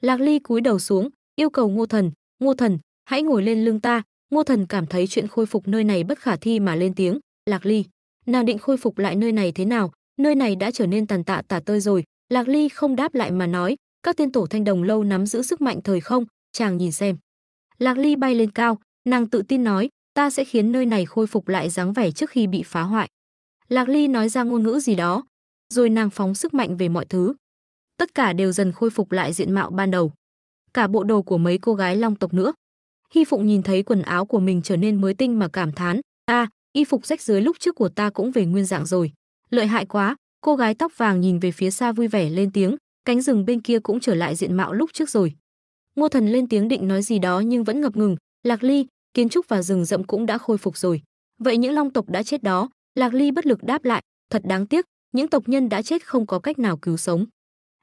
Lạc Ly cúi đầu xuống, yêu cầu Ngô Thần, "Ngô Thần, hãy ngồi lên lưng ta." Ngô Thần cảm thấy chuyện khôi phục nơi này bất khả thi mà lên tiếng, "Lạc Ly, nàng định khôi phục lại nơi này thế nào? Nơi này đã trở nên tàn tạ tả tơi rồi." Lạc Ly không đáp lại mà nói, "Các tiên tổ thanh đồng lâu nắm giữ sức mạnh thời không, chàng nhìn xem." Lạc Ly bay lên cao, nàng tự tin nói, ta sẽ khiến nơi này khôi phục lại dáng vẻ trước khi bị phá hoại. Lạc Ly nói ra ngôn ngữ gì đó, rồi nàng phóng sức mạnh về mọi thứ. Tất cả đều dần khôi phục lại diện mạo ban đầu. Cả bộ đồ của mấy cô gái long tộc nữa. Hy Phụng nhìn thấy quần áo của mình trở nên mới tinh mà cảm thán, a, à, y phục rách dưới lúc trước của ta cũng về nguyên dạng rồi. Lợi hại quá, cô gái tóc vàng nhìn về phía xa vui vẻ lên tiếng, cánh rừng bên kia cũng trở lại diện mạo lúc trước rồi. Ngô Thần lên tiếng định nói gì đó nhưng vẫn ngập ngừng, Lạc Ly, kiến trúc và rừng rậm cũng đã khôi phục rồi. Vậy những long tộc đã chết đó, Lạc Ly bất lực đáp lại, thật đáng tiếc, những tộc nhân đã chết không có cách nào cứu sống.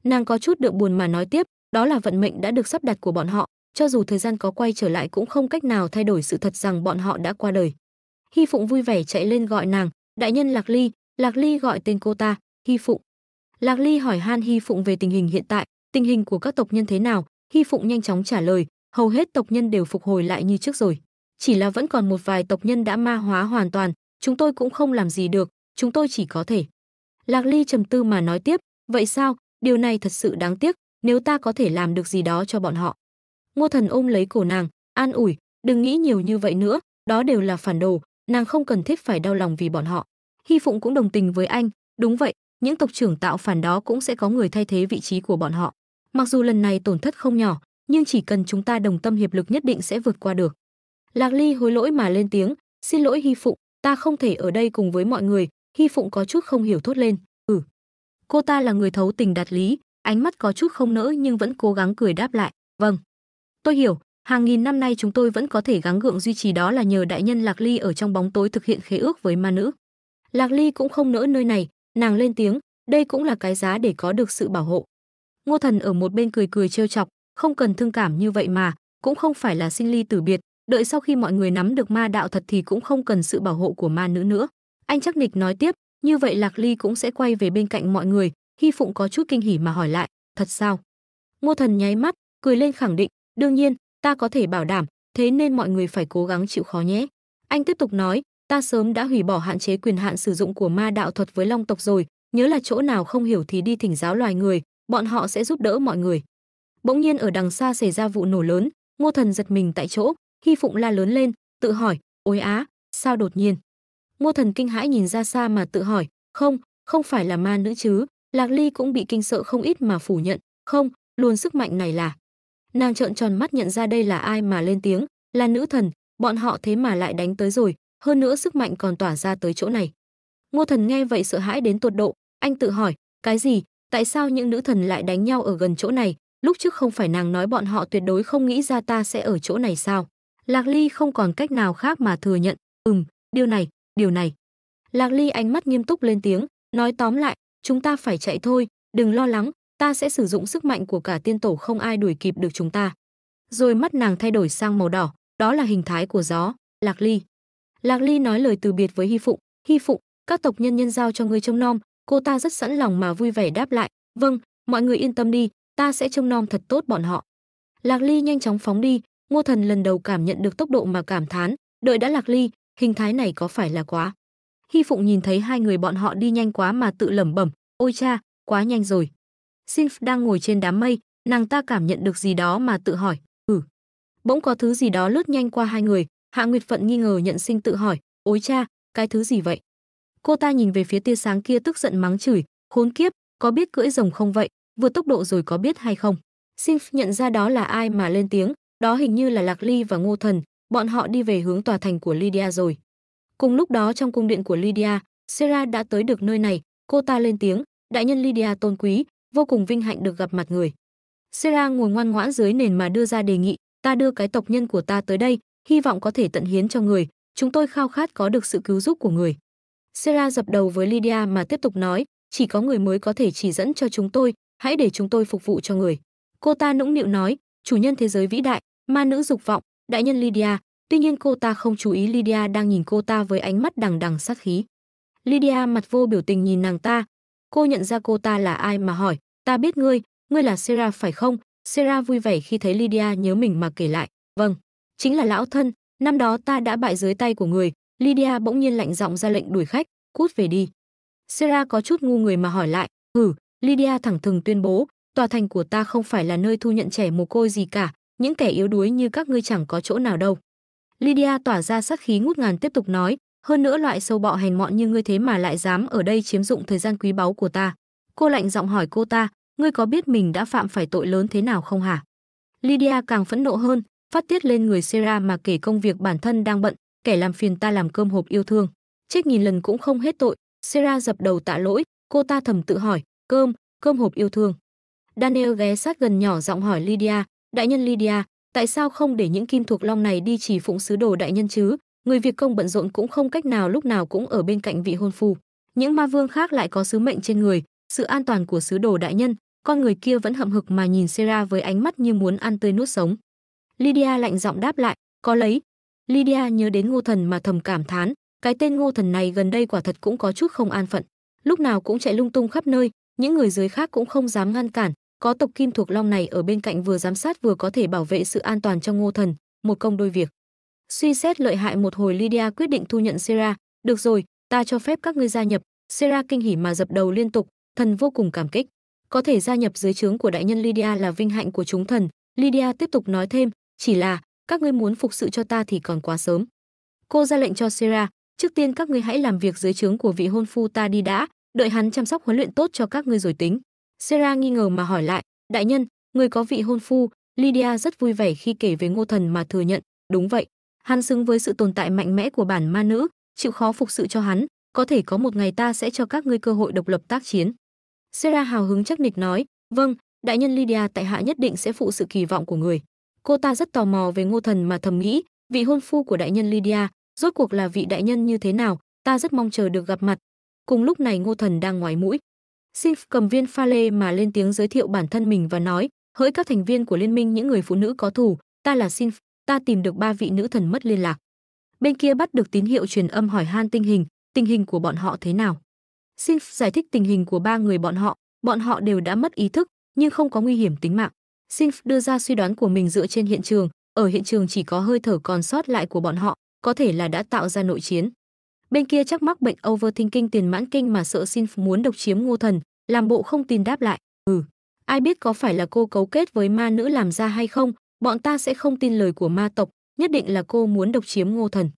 Nàng có chút đượm buồn mà nói tiếp, đó là vận mệnh đã được sắp đặt của bọn họ, cho dù thời gian có quay trở lại cũng không cách nào thay đổi sự thật rằng bọn họ đã qua đời. Hy Phụng vui vẻ chạy lên gọi nàng, đại nhân Lạc Ly, Lạc Ly gọi tên cô ta, Hy Phụng. Lạc Ly hỏi Han Hy Phụng về tình hình hiện tại, tình hình của các tộc nhân thế nào, Hy Phụng nhanh chóng trả lời, hầu hết tộc nhân đều phục hồi lại như trước rồi. Chỉ là vẫn còn một vài tộc nhân đã ma hóa hoàn toàn, chúng tôi cũng không làm gì được, chúng tôi chỉ có thể. Lạc Ly trầm tư mà nói tiếp, vậy sao, điều này thật sự đáng tiếc, nếu ta có thể làm được gì đó cho bọn họ. Ngô Thần ôm lấy cổ nàng, an ủi, đừng nghĩ nhiều như vậy nữa, đó đều là phản đồ, nàng không cần thiết phải đau lòng vì bọn họ. Hy Phụng cũng đồng tình với anh, đúng vậy, những tộc trưởng tạo phản đó cũng sẽ có người thay thế vị trí của bọn họ. Mặc dù lần này tổn thất không nhỏ, nhưng chỉ cần chúng ta đồng tâm hiệp lực nhất định sẽ vượt qua được. Lạc Ly hối lỗi mà lên tiếng, xin lỗi Hy Phụng, ta không thể ở đây cùng với mọi người, Hy Phụng có chút không hiểu thốt lên, ừ. Cô ta là người thấu tình đạt lý, ánh mắt có chút không nỡ nhưng vẫn cố gắng cười đáp lại, vâng. Tôi hiểu, hàng nghìn năm nay chúng tôi vẫn có thể gắng gượng duy trì đó là nhờ đại nhân Lạc Ly ở trong bóng tối thực hiện khế ước với ma nữ. Lạc Ly cũng không nỡ nơi này, nàng lên tiếng, đây cũng là cái giá để có được sự bảo hộ. Ngô Thần ở một bên cười cười trêu chọc, không cần thương cảm như vậy mà, cũng không phải là sinh ly tử biệt, đợi sau khi mọi người nắm được ma đạo thật thì cũng không cần sự bảo hộ của ma nữ nữa. Anh chắc nịch nói tiếp, như vậy Lạc Ly cũng sẽ quay về bên cạnh mọi người, Hy Phụng có chút kinh hỉ mà hỏi lại, thật sao? Ngô Thần nháy mắt, cười lên khẳng định, đương nhiên, ta có thể bảo đảm, thế nên mọi người phải cố gắng chịu khó nhé. Anh tiếp tục nói, ta sớm đã hủy bỏ hạn chế quyền hạn sử dụng của ma đạo thuật với long tộc rồi, nhớ là chỗ nào không hiểu thì đi thỉnh giáo loài người, bọn họ sẽ giúp đỡ mọi người. Bỗng nhiên ở đằng xa xảy ra vụ nổ lớn, Ngô Thần giật mình tại chỗ, hi Phụng la lớn lên, tự hỏi, ôi á, sao đột nhiên? Ngô Thần kinh hãi nhìn ra xa mà tự hỏi, không, không phải là ma nữ chứ? Lạc Ly cũng bị kinh sợ không ít mà phủ nhận, không, luồn sức mạnh này là. Nàng trợn tròn mắt nhận ra đây là ai mà lên tiếng, là nữ thần, bọn họ thế mà lại đánh tới rồi, hơn nữa sức mạnh còn tỏa ra tới chỗ này. Ngô Thần nghe vậy sợ hãi đến tột độ, anh tự hỏi, cái gì, Tại sao những nữ thần lại đánh nhau ở gần chỗ này? Lúc trước không phải nàng nói bọn họ tuyệt đối không nghĩ ra ta sẽ ở chỗ này sao? Lạc Ly không còn cách nào khác mà thừa nhận, "Ừm, điều này, điều này." Lạc Ly ánh mắt nghiêm túc lên tiếng, nói tóm lại, "Chúng ta phải chạy thôi, đừng lo lắng, ta sẽ sử dụng sức mạnh của cả tiên tổ không ai đuổi kịp được chúng ta." Rồi mắt nàng thay đổi sang màu đỏ, đó là hình thái của gió, Lạc Ly. Lạc Ly nói lời từ biệt với Hy Phụng, "Hy Phụng, các tộc nhân nhân giao cho ngươi trông nom, cô ta rất sẵn lòng mà vui vẻ đáp lại, "Vâng, mọi người yên tâm đi, ta sẽ trông nom thật tốt bọn họ." Lạc Ly nhanh chóng phóng đi, Ngô Thần lần đầu cảm nhận được tốc độ mà cảm thán, đợi đã Lạc Ly, hình thái này có phải là quá. Hy Phụng nhìn thấy hai người bọn họ đi nhanh quá mà tự lẩm bẩm, "Ôi cha, quá nhanh rồi." Sinh đang ngồi trên đám mây, nàng ta cảm nhận được gì đó mà tự hỏi, "Ừ." Bỗng có thứ gì đó lướt nhanh qua hai người, Hạ Nguyệt Phận nghi ngờ nhận sinh tự hỏi, "Ôi cha, cái thứ gì vậy?" Cô ta nhìn về phía tia sáng kia tức giận mắng chửi, khốn kiếp, có biết cưỡi rồng không vậy, vượt tốc độ rồi có biết hay không. Sinf nhận ra đó là ai mà lên tiếng, đó hình như là Lạc Ly và Ngô Thần, bọn họ đi về hướng tòa thành của Lydia rồi. Cùng lúc đó trong cung điện của Lydia, Sarah đã tới được nơi này, cô ta lên tiếng, đại nhân Lydia tôn quý, vô cùng vinh hạnh được gặp mặt người. Sarah ngồi ngoan ngoãn dưới nền mà đưa ra đề nghị, ta đưa cái tộc nhân của ta tới đây, hy vọng có thể tận hiến cho người, chúng tôi khao khát có được sự cứu giúp của người. Sera dập đầu với Lydia mà tiếp tục nói, chỉ có người mới có thể chỉ dẫn cho chúng tôi, hãy để chúng tôi phục vụ cho người. Cô ta nũng nịu nói, chủ nhân thế giới vĩ đại, ma nữ dục vọng, đại nhân Lydia, tuy nhiên cô ta không chú ý Lydia đang nhìn cô ta với ánh mắt đằng đằng sát khí. Lydia mặt vô biểu tình nhìn nàng ta, cô nhận ra cô ta là ai mà hỏi, ta biết ngươi, ngươi là Sera phải không? Sera vui vẻ khi thấy Lydia nhớ mình mà kể lại, vâng, chính là lão thân, năm đó ta đã bại dưới tay của người, Lydia bỗng nhiên lạnh giọng ra lệnh đuổi khách, cút về đi. Sarah có chút ngu người mà hỏi lại, "Ừ?" Lydia thẳng thừng tuyên bố, "Tòa thành của ta không phải là nơi thu nhận trẻ mồ côi gì cả, những kẻ yếu đuối như các ngươi chẳng có chỗ nào đâu." Lydia tỏa ra sát khí ngút ngàn tiếp tục nói, "Hơn nữa loại sâu bọ hèn mọn như ngươi thế mà lại dám ở đây chiếm dụng thời gian quý báu của ta." Cô lạnh giọng hỏi cô ta, "Ngươi có biết mình đã phạm phải tội lớn thế nào không hả?" Lydia càng phẫn nộ hơn, phát tiết lên người Sarah mà kể công việc bản thân đang bận, kẻ làm phiền ta làm cơm hộp yêu thương chết nghìn lần cũng không hết tội sera dập đầu tạ lỗi cô ta thầm tự hỏi cơm cơm hộp yêu thương daniel ghé sát gần nhỏ giọng hỏi lydia đại nhân lydia tại sao không để những kim thuộc long này đi chỉ phụng sứ đồ đại nhân chứ người việc công bận rộn cũng không cách nào lúc nào cũng ở bên cạnh vị hôn phu những ma vương khác lại có sứ mệnh trên người sự an toàn của sứ đồ đại nhân con người kia vẫn hậm hực mà nhìn sera với ánh mắt như muốn ăn tươi nuốt sống lydia lạnh giọng đáp lại có lấy Lydia nhớ đến Ngô Thần mà thầm cảm thán, cái tên Ngô Thần này gần đây quả thật cũng có chút không an phận, lúc nào cũng chạy lung tung khắp nơi, những người dưới khác cũng không dám ngăn cản, có tộc kim thuộc long này ở bên cạnh vừa giám sát vừa có thể bảo vệ sự an toàn cho Ngô Thần, một công đôi việc. Suy xét lợi hại một hồi Lydia quyết định thu nhận Sera, "Được rồi, ta cho phép các ngươi gia nhập." Sera kinh hỉ mà dập đầu liên tục, thần vô cùng cảm kích. Có thể gia nhập dưới trướng của đại nhân Lydia là vinh hạnh của chúng thần, Lydia tiếp tục nói thêm, chỉ là các ngươi muốn phục sự cho ta thì còn quá sớm. Cô ra lệnh cho Sera, trước tiên các ngươi hãy làm việc dưới trướng của vị hôn phu ta đi đã, đợi hắn chăm sóc huấn luyện tốt cho các ngươi rồi tính. Sera nghi ngờ mà hỏi lại, đại nhân, người có vị hôn phu, Lydia rất vui vẻ khi kể về ngô thần mà thừa nhận, đúng vậy, hắn xứng với sự tồn tại mạnh mẽ của bản ma nữ, chịu khó phục sự cho hắn, có thể có một ngày ta sẽ cho các ngươi cơ hội độc lập tác chiến. Sera hào hứng chắc nịch nói, vâng, đại nhân Lydia tại hạ nhất định sẽ phụ sự kỳ vọng của người cô ta rất tò mò về ngô thần mà thầm nghĩ vị hôn phu của đại nhân lydia rốt cuộc là vị đại nhân như thế nào ta rất mong chờ được gặp mặt cùng lúc này ngô thần đang ngoái mũi Sif cầm viên pha lê mà lên tiếng giới thiệu bản thân mình và nói hỡi các thành viên của liên minh những người phụ nữ có thù ta là Sif, ta tìm được ba vị nữ thần mất liên lạc bên kia bắt được tín hiệu truyền âm hỏi han tình hình tình hình của bọn họ thế nào Sif giải thích tình hình của ba người bọn họ bọn họ đều đã mất ý thức nhưng không có nguy hiểm tính mạng Sinh đưa ra suy đoán của mình dựa trên hiện trường, ở hiện trường chỉ có hơi thở còn sót lại của bọn họ, có thể là đã tạo ra nội chiến. Bên kia chắc mắc bệnh overthinking tiền mãn kinh mà sợ Sin muốn độc chiếm Ngô Thần, làm bộ không tin đáp lại, "Ừ, ai biết có phải là cô cấu kết với ma nữ làm ra hay không, bọn ta sẽ không tin lời của ma tộc, nhất định là cô muốn độc chiếm Ngô Thần."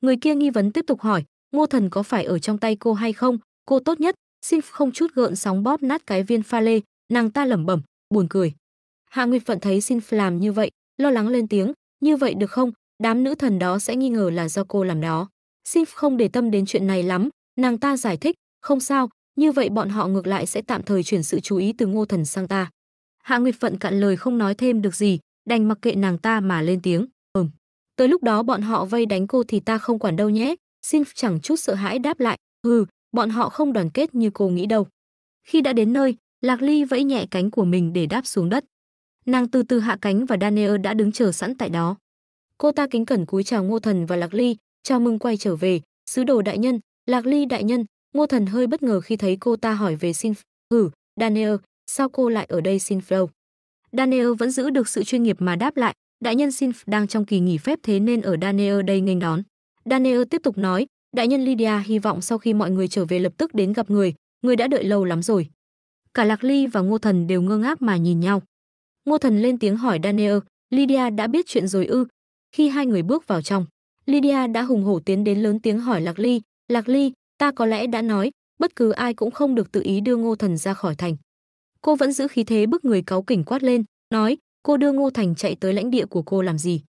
Người kia nghi vấn tiếp tục hỏi, "Ngô Thần có phải ở trong tay cô hay không? Cô tốt nhất." Sin không chút gợn sóng bóp nát cái viên pha lê, nàng ta lẩm bẩm, buồn cười. Hạ Nguyệt Phận thấy xin làm như vậy, lo lắng lên tiếng, như vậy được không, đám nữ thần đó sẽ nghi ngờ là do cô làm đó. Sif không để tâm đến chuyện này lắm, nàng ta giải thích, không sao, như vậy bọn họ ngược lại sẽ tạm thời chuyển sự chú ý từ ngô thần sang ta. Hạ Nguyệt Phận cạn lời không nói thêm được gì, đành mặc kệ nàng ta mà lên tiếng, ừm. Tới lúc đó bọn họ vây đánh cô thì ta không quản đâu nhé, Sif chẳng chút sợ hãi đáp lại, Hừ, bọn họ không đoàn kết như cô nghĩ đâu. Khi đã đến nơi, Lạc Ly vẫy nhẹ cánh của mình để đáp xuống đất. Nàng từ từ hạ cánh và Daniel đã đứng chờ sẵn tại đó. Cô ta kính cẩn cúi chào Ngô Thần và Lạc Ly, chào mừng quay trở về, sứ đồ đại nhân, Lạc Ly đại nhân. Ngô Thần hơi bất ngờ khi thấy cô ta hỏi về Sin. Hử, ừ, Daniel, sao cô lại ở đây Sin Flow? Daniel vẫn giữ được sự chuyên nghiệp mà đáp lại, đại nhân Sin đang trong kỳ nghỉ phép thế nên ở Daniel đây nghênh đón. Daniel tiếp tục nói, đại nhân Lydia hy vọng sau khi mọi người trở về lập tức đến gặp người, người đã đợi lâu lắm rồi. Cả Lạc Ly và Ngô Thần đều ngơ ngác mà nhìn nhau. Ngô Thần lên tiếng hỏi Daniel, Lydia đã biết chuyện rồi ư? Khi hai người bước vào trong, Lydia đã hùng hổ tiến đến lớn tiếng hỏi Lạc Ly, Lạc Ly, ta có lẽ đã nói, bất cứ ai cũng không được tự ý đưa Ngô Thần ra khỏi thành. Cô vẫn giữ khí thế bức người cáu kỉnh quát lên, nói, cô đưa Ngô Thành chạy tới lãnh địa của cô làm gì?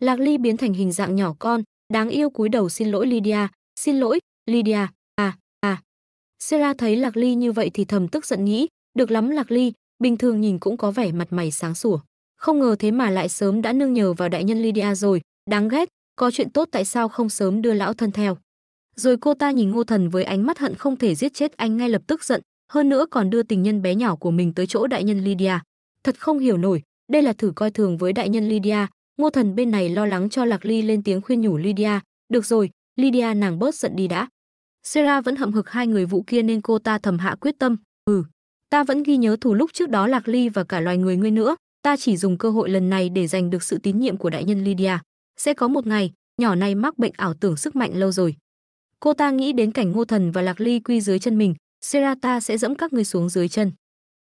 Lạc Ly biến thành hình dạng nhỏ con, đáng yêu cúi đầu xin lỗi Lydia, xin lỗi, Lydia, à, à. Sera thấy Lạc Ly như vậy thì thầm tức giận nghĩ, được lắm Lạc Ly, bình thường nhìn cũng có vẻ mặt mày sáng sủa. Không ngờ thế mà lại sớm đã nương nhờ vào đại nhân Lydia rồi, đáng ghét, có chuyện tốt tại sao không sớm đưa lão thân theo. Rồi cô ta nhìn ngô thần với ánh mắt hận không thể giết chết anh ngay lập tức giận, hơn nữa còn đưa tình nhân bé nhỏ của mình tới chỗ đại nhân Lydia. Thật không hiểu nổi, đây là thử coi thường với đại nhân Lydia, ngô thần bên này lo lắng cho Lạc Ly lên tiếng khuyên nhủ Lydia, được rồi, Lydia nàng bớt giận đi đã. Sera vẫn hậm hực hai người vụ kia nên cô ta thầm hạ quyết tâm, ừ, Ta vẫn ghi nhớ thủ lúc trước đó Lạc Ly và cả loài người ngươi nữa, ta chỉ dùng cơ hội lần này để giành được sự tín nhiệm của đại nhân Lydia. Sẽ có một ngày, nhỏ này mắc bệnh ảo tưởng sức mạnh lâu rồi. Cô ta nghĩ đến cảnh Ngô Thần và Lạc Ly quy dưới chân mình, Serata sẽ dẫm các ngươi xuống dưới chân.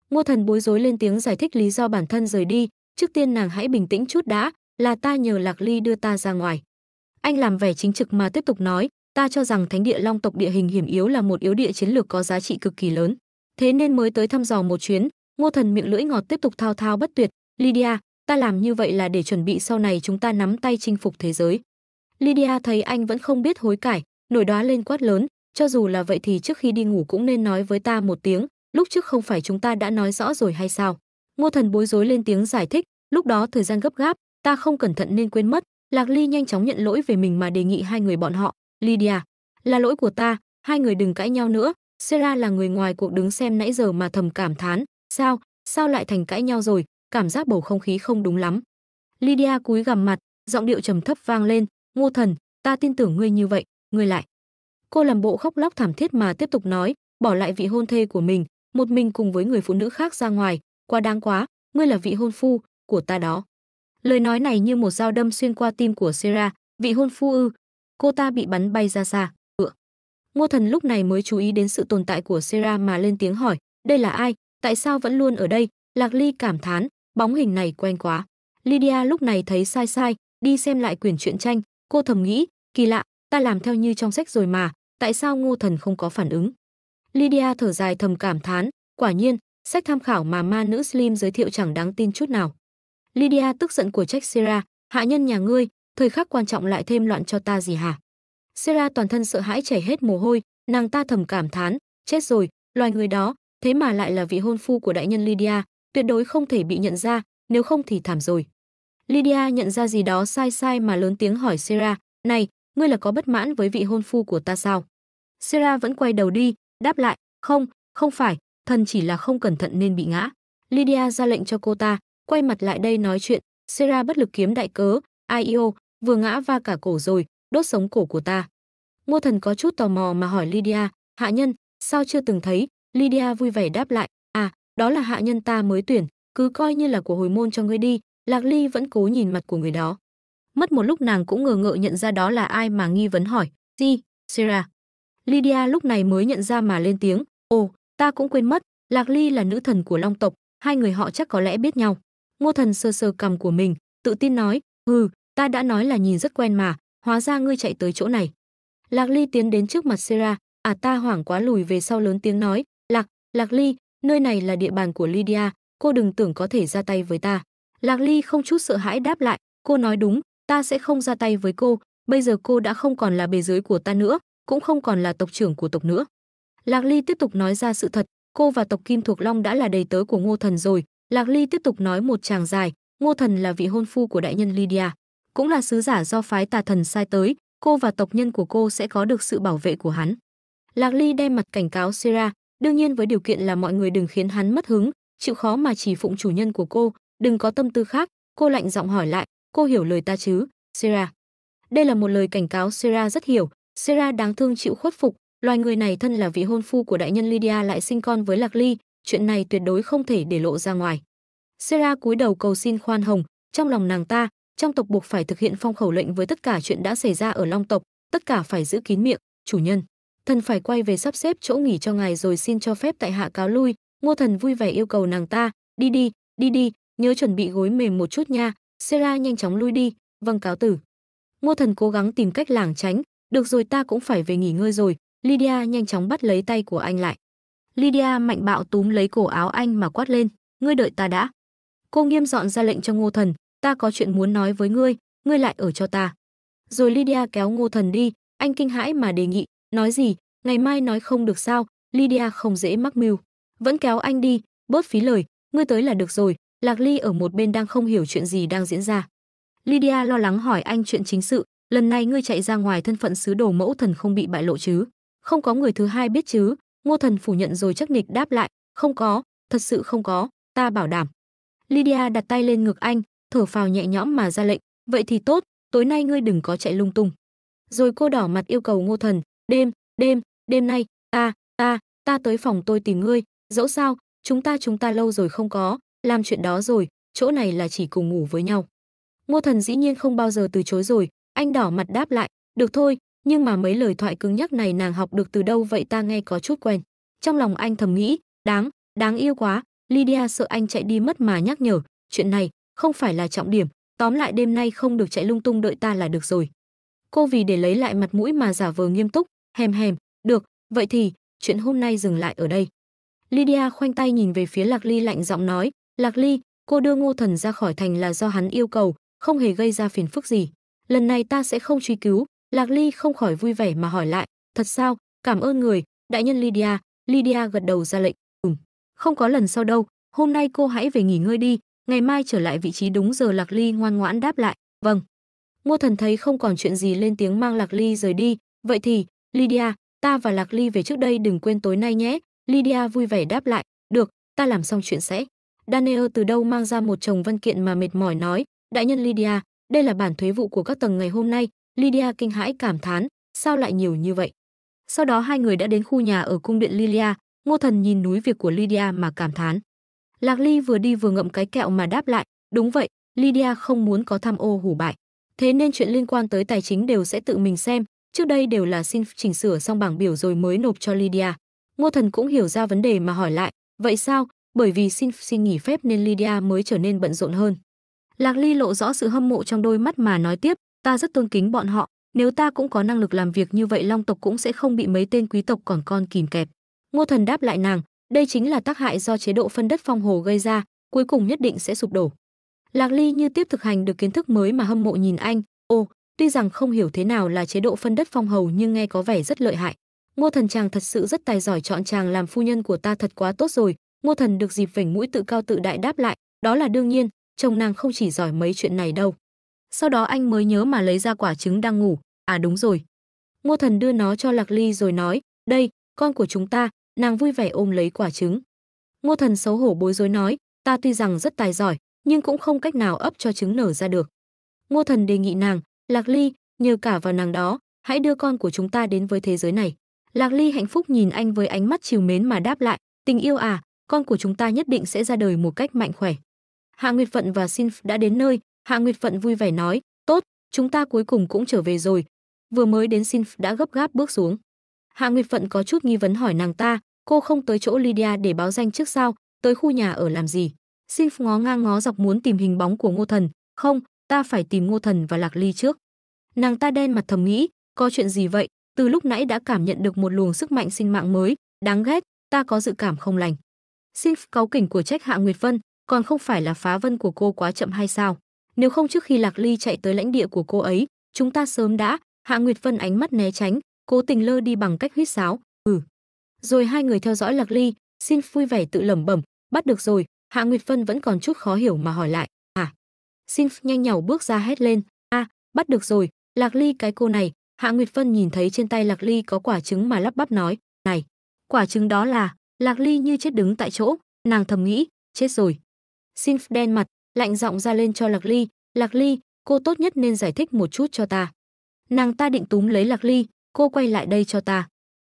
Ngô Thần bối rối lên tiếng giải thích lý do bản thân rời đi, trước tiên nàng hãy bình tĩnh chút đã, là ta nhờ Lạc Ly đưa ta ra ngoài. Anh làm vẻ chính trực mà tiếp tục nói, ta cho rằng thánh địa Long tộc địa hình hiểm yếu là một yếu địa chiến lược có giá trị cực kỳ lớn thế nên mới tới thăm dò một chuyến ngô thần miệng lưỡi ngọt tiếp tục thao thao bất tuyệt lydia ta làm như vậy là để chuẩn bị sau này chúng ta nắm tay chinh phục thế giới lydia thấy anh vẫn không biết hối cải nổi đoá lên quát lớn cho dù là vậy thì trước khi đi ngủ cũng nên nói với ta một tiếng lúc trước không phải chúng ta đã nói rõ rồi hay sao ngô thần bối rối lên tiếng giải thích lúc đó thời gian gấp gáp ta không cẩn thận nên quên mất lạc ly nhanh chóng nhận lỗi về mình mà đề nghị hai người bọn họ lydia là lỗi của ta hai người đừng cãi nhau nữa Sera là người ngoài cuộc đứng xem nãy giờ mà thầm cảm thán, sao, sao lại thành cãi nhau rồi, cảm giác bầu không khí không đúng lắm. Lydia cúi gằm mặt, giọng điệu trầm thấp vang lên, "Ngô Thần, ta tin tưởng ngươi như vậy, ngươi lại." Cô làm bộ khóc lóc thảm thiết mà tiếp tục nói, bỏ lại vị hôn thê của mình, một mình cùng với người phụ nữ khác ra ngoài, quá đáng quá, ngươi là vị hôn phu của ta đó. Lời nói này như một dao đâm xuyên qua tim của Sera, vị hôn phu ư? Cô ta bị bắn bay ra xa. Ngô Thần lúc này mới chú ý đến sự tồn tại của Sera mà lên tiếng hỏi, đây là ai, tại sao vẫn luôn ở đây? Lạc Ly cảm thán, bóng hình này quen quá. Lydia lúc này thấy sai sai, đi xem lại quyển truyện tranh, cô thầm nghĩ, kỳ lạ, ta làm theo như trong sách rồi mà, tại sao Ngô Thần không có phản ứng? Lydia thở dài thầm cảm thán, quả nhiên, sách tham khảo mà ma nữ Slim giới thiệu chẳng đáng tin chút nào. Lydia tức giận của trách Sera, hạ nhân nhà ngươi, thời khắc quan trọng lại thêm loạn cho ta gì hả? Sera toàn thân sợ hãi chảy hết mồ hôi, nàng ta thầm cảm thán, chết rồi, loài người đó, thế mà lại là vị hôn phu của đại nhân Lydia, tuyệt đối không thể bị nhận ra, nếu không thì thảm rồi. Lydia nhận ra gì đó sai sai mà lớn tiếng hỏi Sera, "Này, ngươi là có bất mãn với vị hôn phu của ta sao?" Sera vẫn quay đầu đi, đáp lại, "Không, không phải, thần chỉ là không cẩn thận nên bị ngã." Lydia ra lệnh cho cô ta, quay mặt lại đây nói chuyện, Sera bất lực kiếm đại cớ, "Ai yêu, vừa ngã va cả cổ rồi, đốt sống cổ của ta. Ngô Thần có chút tò mò mà hỏi Lydia, hạ nhân, sao chưa từng thấy? Lydia vui vẻ đáp lại, à, đó là hạ nhân ta mới tuyển, cứ coi như là của hồi môn cho ngươi đi, Lạc Ly vẫn cố nhìn mặt của người đó. Mất một lúc nàng cũng ngờ ngợ nhận ra đó là ai mà nghi vấn hỏi, gì, Sarah. Lydia lúc này mới nhận ra mà lên tiếng, ồ, ta cũng quên mất, Lạc Ly là nữ thần của Long tộc, hai người họ chắc có lẽ biết nhau. Ngô thần sơ sơ cầm của mình, tự tin nói, hừ, ta đã nói là nhìn rất quen mà, hóa ra ngươi chạy tới chỗ này. Lạc Ly tiến đến trước mặt Sera, à ta hoảng quá lùi về sau lớn tiếng nói, Lạc, Lạc Ly, nơi này là địa bàn của Lydia, cô đừng tưởng có thể ra tay với ta. Lạc Ly không chút sợ hãi đáp lại, cô nói đúng, ta sẽ không ra tay với cô, bây giờ cô đã không còn là bề dưới của ta nữa, cũng không còn là tộc trưởng của tộc nữa. Lạc Ly tiếp tục nói ra sự thật, cô và tộc Kim Thuộc Long đã là đầy tớ của Ngô Thần rồi. Lạc Ly tiếp tục nói một chàng dài, Ngô Thần là vị hôn phu của đại nhân Lydia cũng là sứ giả do phái tà thần sai tới, cô và tộc nhân của cô sẽ có được sự bảo vệ của hắn. Lạc Ly đem mặt cảnh cáo Sera, đương nhiên với điều kiện là mọi người đừng khiến hắn mất hứng, chịu khó mà chỉ phụng chủ nhân của cô, đừng có tâm tư khác, cô lạnh giọng hỏi lại, cô hiểu lời ta chứ, Sera. Đây là một lời cảnh cáo Sera rất hiểu, Sera đáng thương chịu khuất phục, loài người này thân là vị hôn phu của đại nhân Lydia lại sinh con với Lạc Ly, chuyện này tuyệt đối không thể để lộ ra ngoài. Sera cúi đầu cầu xin khoan hồng, trong lòng nàng ta, trong tộc buộc phải thực hiện phong khẩu lệnh với tất cả chuyện đã xảy ra ở long tộc tất cả phải giữ kín miệng chủ nhân thần phải quay về sắp xếp chỗ nghỉ cho ngài rồi xin cho phép tại hạ cáo lui ngô thần vui vẻ yêu cầu nàng ta đi đi đi đi nhớ chuẩn bị gối mềm một chút nha sera nhanh chóng lui đi vâng cáo tử ngô thần cố gắng tìm cách lảng tránh được rồi ta cũng phải về nghỉ ngơi rồi lydia nhanh chóng bắt lấy tay của anh lại lydia mạnh bạo túm lấy cổ áo anh mà quát lên ngươi đợi ta đã cô nghiêm dọn ra lệnh cho ngô thần ta có chuyện muốn nói với ngươi, ngươi lại ở cho ta. Rồi Lydia kéo ngô thần đi, anh kinh hãi mà đề nghị, nói gì, ngày mai nói không được sao, Lydia không dễ mắc mưu. Vẫn kéo anh đi, bớt phí lời, ngươi tới là được rồi, Lạc Ly ở một bên đang không hiểu chuyện gì đang diễn ra. Lydia lo lắng hỏi anh chuyện chính sự, lần này ngươi chạy ra ngoài thân phận sứ đồ mẫu thần không bị bại lộ chứ? Không có người thứ hai biết chứ? Ngô thần phủ nhận rồi chắc nịch đáp lại, không có, thật sự không có, ta bảo đảm. Lydia đặt tay lên ngực anh, thở phào nhẹ nhõm mà ra lệnh, vậy thì tốt, tối nay ngươi đừng có chạy lung tung. Rồi cô đỏ mặt yêu cầu Ngô Thần, đêm, đêm, đêm nay, ta, ta, ta tới phòng tôi tìm ngươi, dẫu sao, chúng ta chúng ta lâu rồi không có, làm chuyện đó rồi, chỗ này là chỉ cùng ngủ với nhau. Ngô Thần dĩ nhiên không bao giờ từ chối rồi, anh đỏ mặt đáp lại, được thôi, nhưng mà mấy lời thoại cứng nhắc này nàng học được từ đâu vậy ta nghe có chút quen. Trong lòng anh thầm nghĩ, đáng, đáng yêu quá, Lydia sợ anh chạy đi mất mà nhắc nhở, chuyện này, không phải là trọng điểm, tóm lại đêm nay không được chạy lung tung đợi ta là được rồi. Cô vì để lấy lại mặt mũi mà giả vờ nghiêm túc, hèm hèm, được, vậy thì, chuyện hôm nay dừng lại ở đây. Lydia khoanh tay nhìn về phía Lạc Ly lạnh giọng nói, Lạc Ly, cô đưa Ngô Thần ra khỏi thành là do hắn yêu cầu, không hề gây ra phiền phức gì. Lần này ta sẽ không truy cứu, Lạc Ly không khỏi vui vẻ mà hỏi lại, thật sao, cảm ơn người, đại nhân Lydia, Lydia gật đầu ra lệnh, ừm, không có lần sau đâu, hôm nay cô hãy về nghỉ ngơi đi, ngày mai trở lại vị trí đúng giờ Lạc Ly ngoan ngoãn đáp lại, vâng. Ngô Thần thấy không còn chuyện gì lên tiếng mang Lạc Ly rời đi, vậy thì, Lydia, ta và Lạc Ly về trước đây đừng quên tối nay nhé, Lydia vui vẻ đáp lại, được, ta làm xong chuyện sẽ. Daniel từ đâu mang ra một chồng văn kiện mà mệt mỏi nói, đại nhân Lydia, đây là bản thuế vụ của các tầng ngày hôm nay, Lydia kinh hãi cảm thán, sao lại nhiều như vậy. Sau đó hai người đã đến khu nhà ở cung điện Lilia, Ngô Thần nhìn núi việc của Lydia mà cảm thán. Lạc Ly vừa đi vừa ngậm cái kẹo mà đáp lại, đúng vậy, Lydia không muốn có tham ô hủ bại. Thế nên chuyện liên quan tới tài chính đều sẽ tự mình xem, trước đây đều là xin chỉnh sửa xong bảng biểu rồi mới nộp cho Lydia. Ngô Thần cũng hiểu ra vấn đề mà hỏi lại, vậy sao? Bởi vì xin xin nghỉ phép nên Lydia mới trở nên bận rộn hơn. Lạc Ly lộ rõ sự hâm mộ trong đôi mắt mà nói tiếp, ta rất tôn kính bọn họ, nếu ta cũng có năng lực làm việc như vậy Long tộc cũng sẽ không bị mấy tên quý tộc còn con kìm kẹp. Ngô Thần đáp lại nàng, đây chính là tác hại do chế độ phân đất phong hồ gây ra, cuối cùng nhất định sẽ sụp đổ. Lạc Ly như tiếp thực hành được kiến thức mới mà hâm mộ nhìn anh, "Ô, tuy rằng không hiểu thế nào là chế độ phân đất phong hầu nhưng nghe có vẻ rất lợi hại. Ngô Thần chàng thật sự rất tài giỏi chọn chàng làm phu nhân của ta thật quá tốt rồi." Ngô Thần được dịp vểnh mũi tự cao tự đại đáp lại, "Đó là đương nhiên, chồng nàng không chỉ giỏi mấy chuyện này đâu." Sau đó anh mới nhớ mà lấy ra quả trứng đang ngủ, "À đúng rồi." Ngô Thần đưa nó cho Lạc Ly rồi nói, "Đây, con của chúng ta, nàng vui vẻ ôm lấy quả trứng. Ngô Thần xấu hổ bối rối nói, ta tuy rằng rất tài giỏi, nhưng cũng không cách nào ấp cho trứng nở ra được. Ngô Thần đề nghị nàng, Lạc Ly, nhờ cả vào nàng đó, hãy đưa con của chúng ta đến với thế giới này. Lạc Ly hạnh phúc nhìn anh với ánh mắt chiều mến mà đáp lại, tình yêu à, con của chúng ta nhất định sẽ ra đời một cách mạnh khỏe. Hạ Nguyệt Phận và Sinf đã đến nơi, Hạ Nguyệt Phận vui vẻ nói, tốt, chúng ta cuối cùng cũng trở về rồi. Vừa mới đến Sinf đã gấp gáp bước xuống. Hạ Nguyệt Vận có chút nghi vấn hỏi nàng ta, cô không tới chỗ Lydia để báo danh trước sao, tới khu nhà ở làm gì? Sinh ngó ngang ngó dọc muốn tìm hình bóng của Ngô Thần, không, ta phải tìm Ngô Thần và Lạc Ly trước. Nàng ta đen mặt thầm nghĩ, có chuyện gì vậy? Từ lúc nãy đã cảm nhận được một luồng sức mạnh sinh mạng mới, đáng ghét, ta có dự cảm không lành. Sinh cáu kỉnh của trách Hạ Nguyệt Vân, còn không phải là phá vân của cô quá chậm hay sao? Nếu không trước khi Lạc Ly chạy tới lãnh địa của cô ấy, chúng ta sớm đã, Hạ Nguyệt Vân ánh mắt né tránh, cố tình lơ đi bằng cách huýt sáo ừ rồi hai người theo dõi lạc ly xin vui vẻ tự lẩm bẩm bắt được rồi hạ nguyệt phân vẫn còn chút khó hiểu mà hỏi lại à xin nhanh nhảu bước ra hét lên a à, bắt được rồi lạc ly cái cô này hạ nguyệt phân nhìn thấy trên tay lạc ly có quả trứng mà lắp bắp nói này quả trứng đó là lạc ly như chết đứng tại chỗ nàng thầm nghĩ chết rồi xin đen mặt lạnh giọng ra lên cho lạc ly lạc ly cô tốt nhất nên giải thích một chút cho ta nàng ta định túm lấy lạc ly cô quay lại đây cho ta.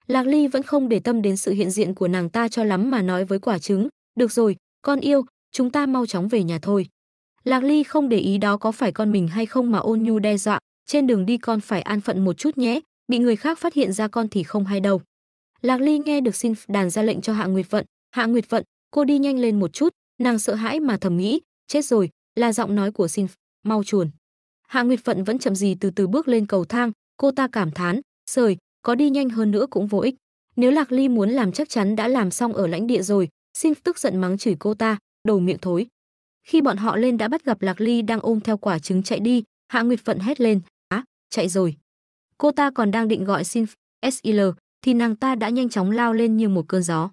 Lạc Ly vẫn không để tâm đến sự hiện diện của nàng ta cho lắm mà nói với quả trứng, được rồi, con yêu, chúng ta mau chóng về nhà thôi. Lạc Ly không để ý đó có phải con mình hay không mà ôn nhu đe dọa, trên đường đi con phải an phận một chút nhé, bị người khác phát hiện ra con thì không hay đâu. Lạc Ly nghe được xin đàn ra lệnh cho Hạ Nguyệt Vận, Hạ Nguyệt Vận, cô đi nhanh lên một chút, nàng sợ hãi mà thầm nghĩ, chết rồi, là giọng nói của xin mau chuồn. Hạ Nguyệt Vận vẫn chậm gì từ từ bước lên cầu thang, cô ta cảm thán, sời, có đi nhanh hơn nữa cũng vô ích. Nếu Lạc Ly muốn làm chắc chắn đã làm xong ở lãnh địa rồi, xin tức giận mắng chửi cô ta, đầu miệng thối. Khi bọn họ lên đã bắt gặp Lạc Ly đang ôm theo quả trứng chạy đi, Hạ Nguyệt Phận hét lên, "Á, chạy rồi." Cô ta còn đang định gọi Sinf, SIL, thì nàng ta đã nhanh chóng lao lên như một cơn gió.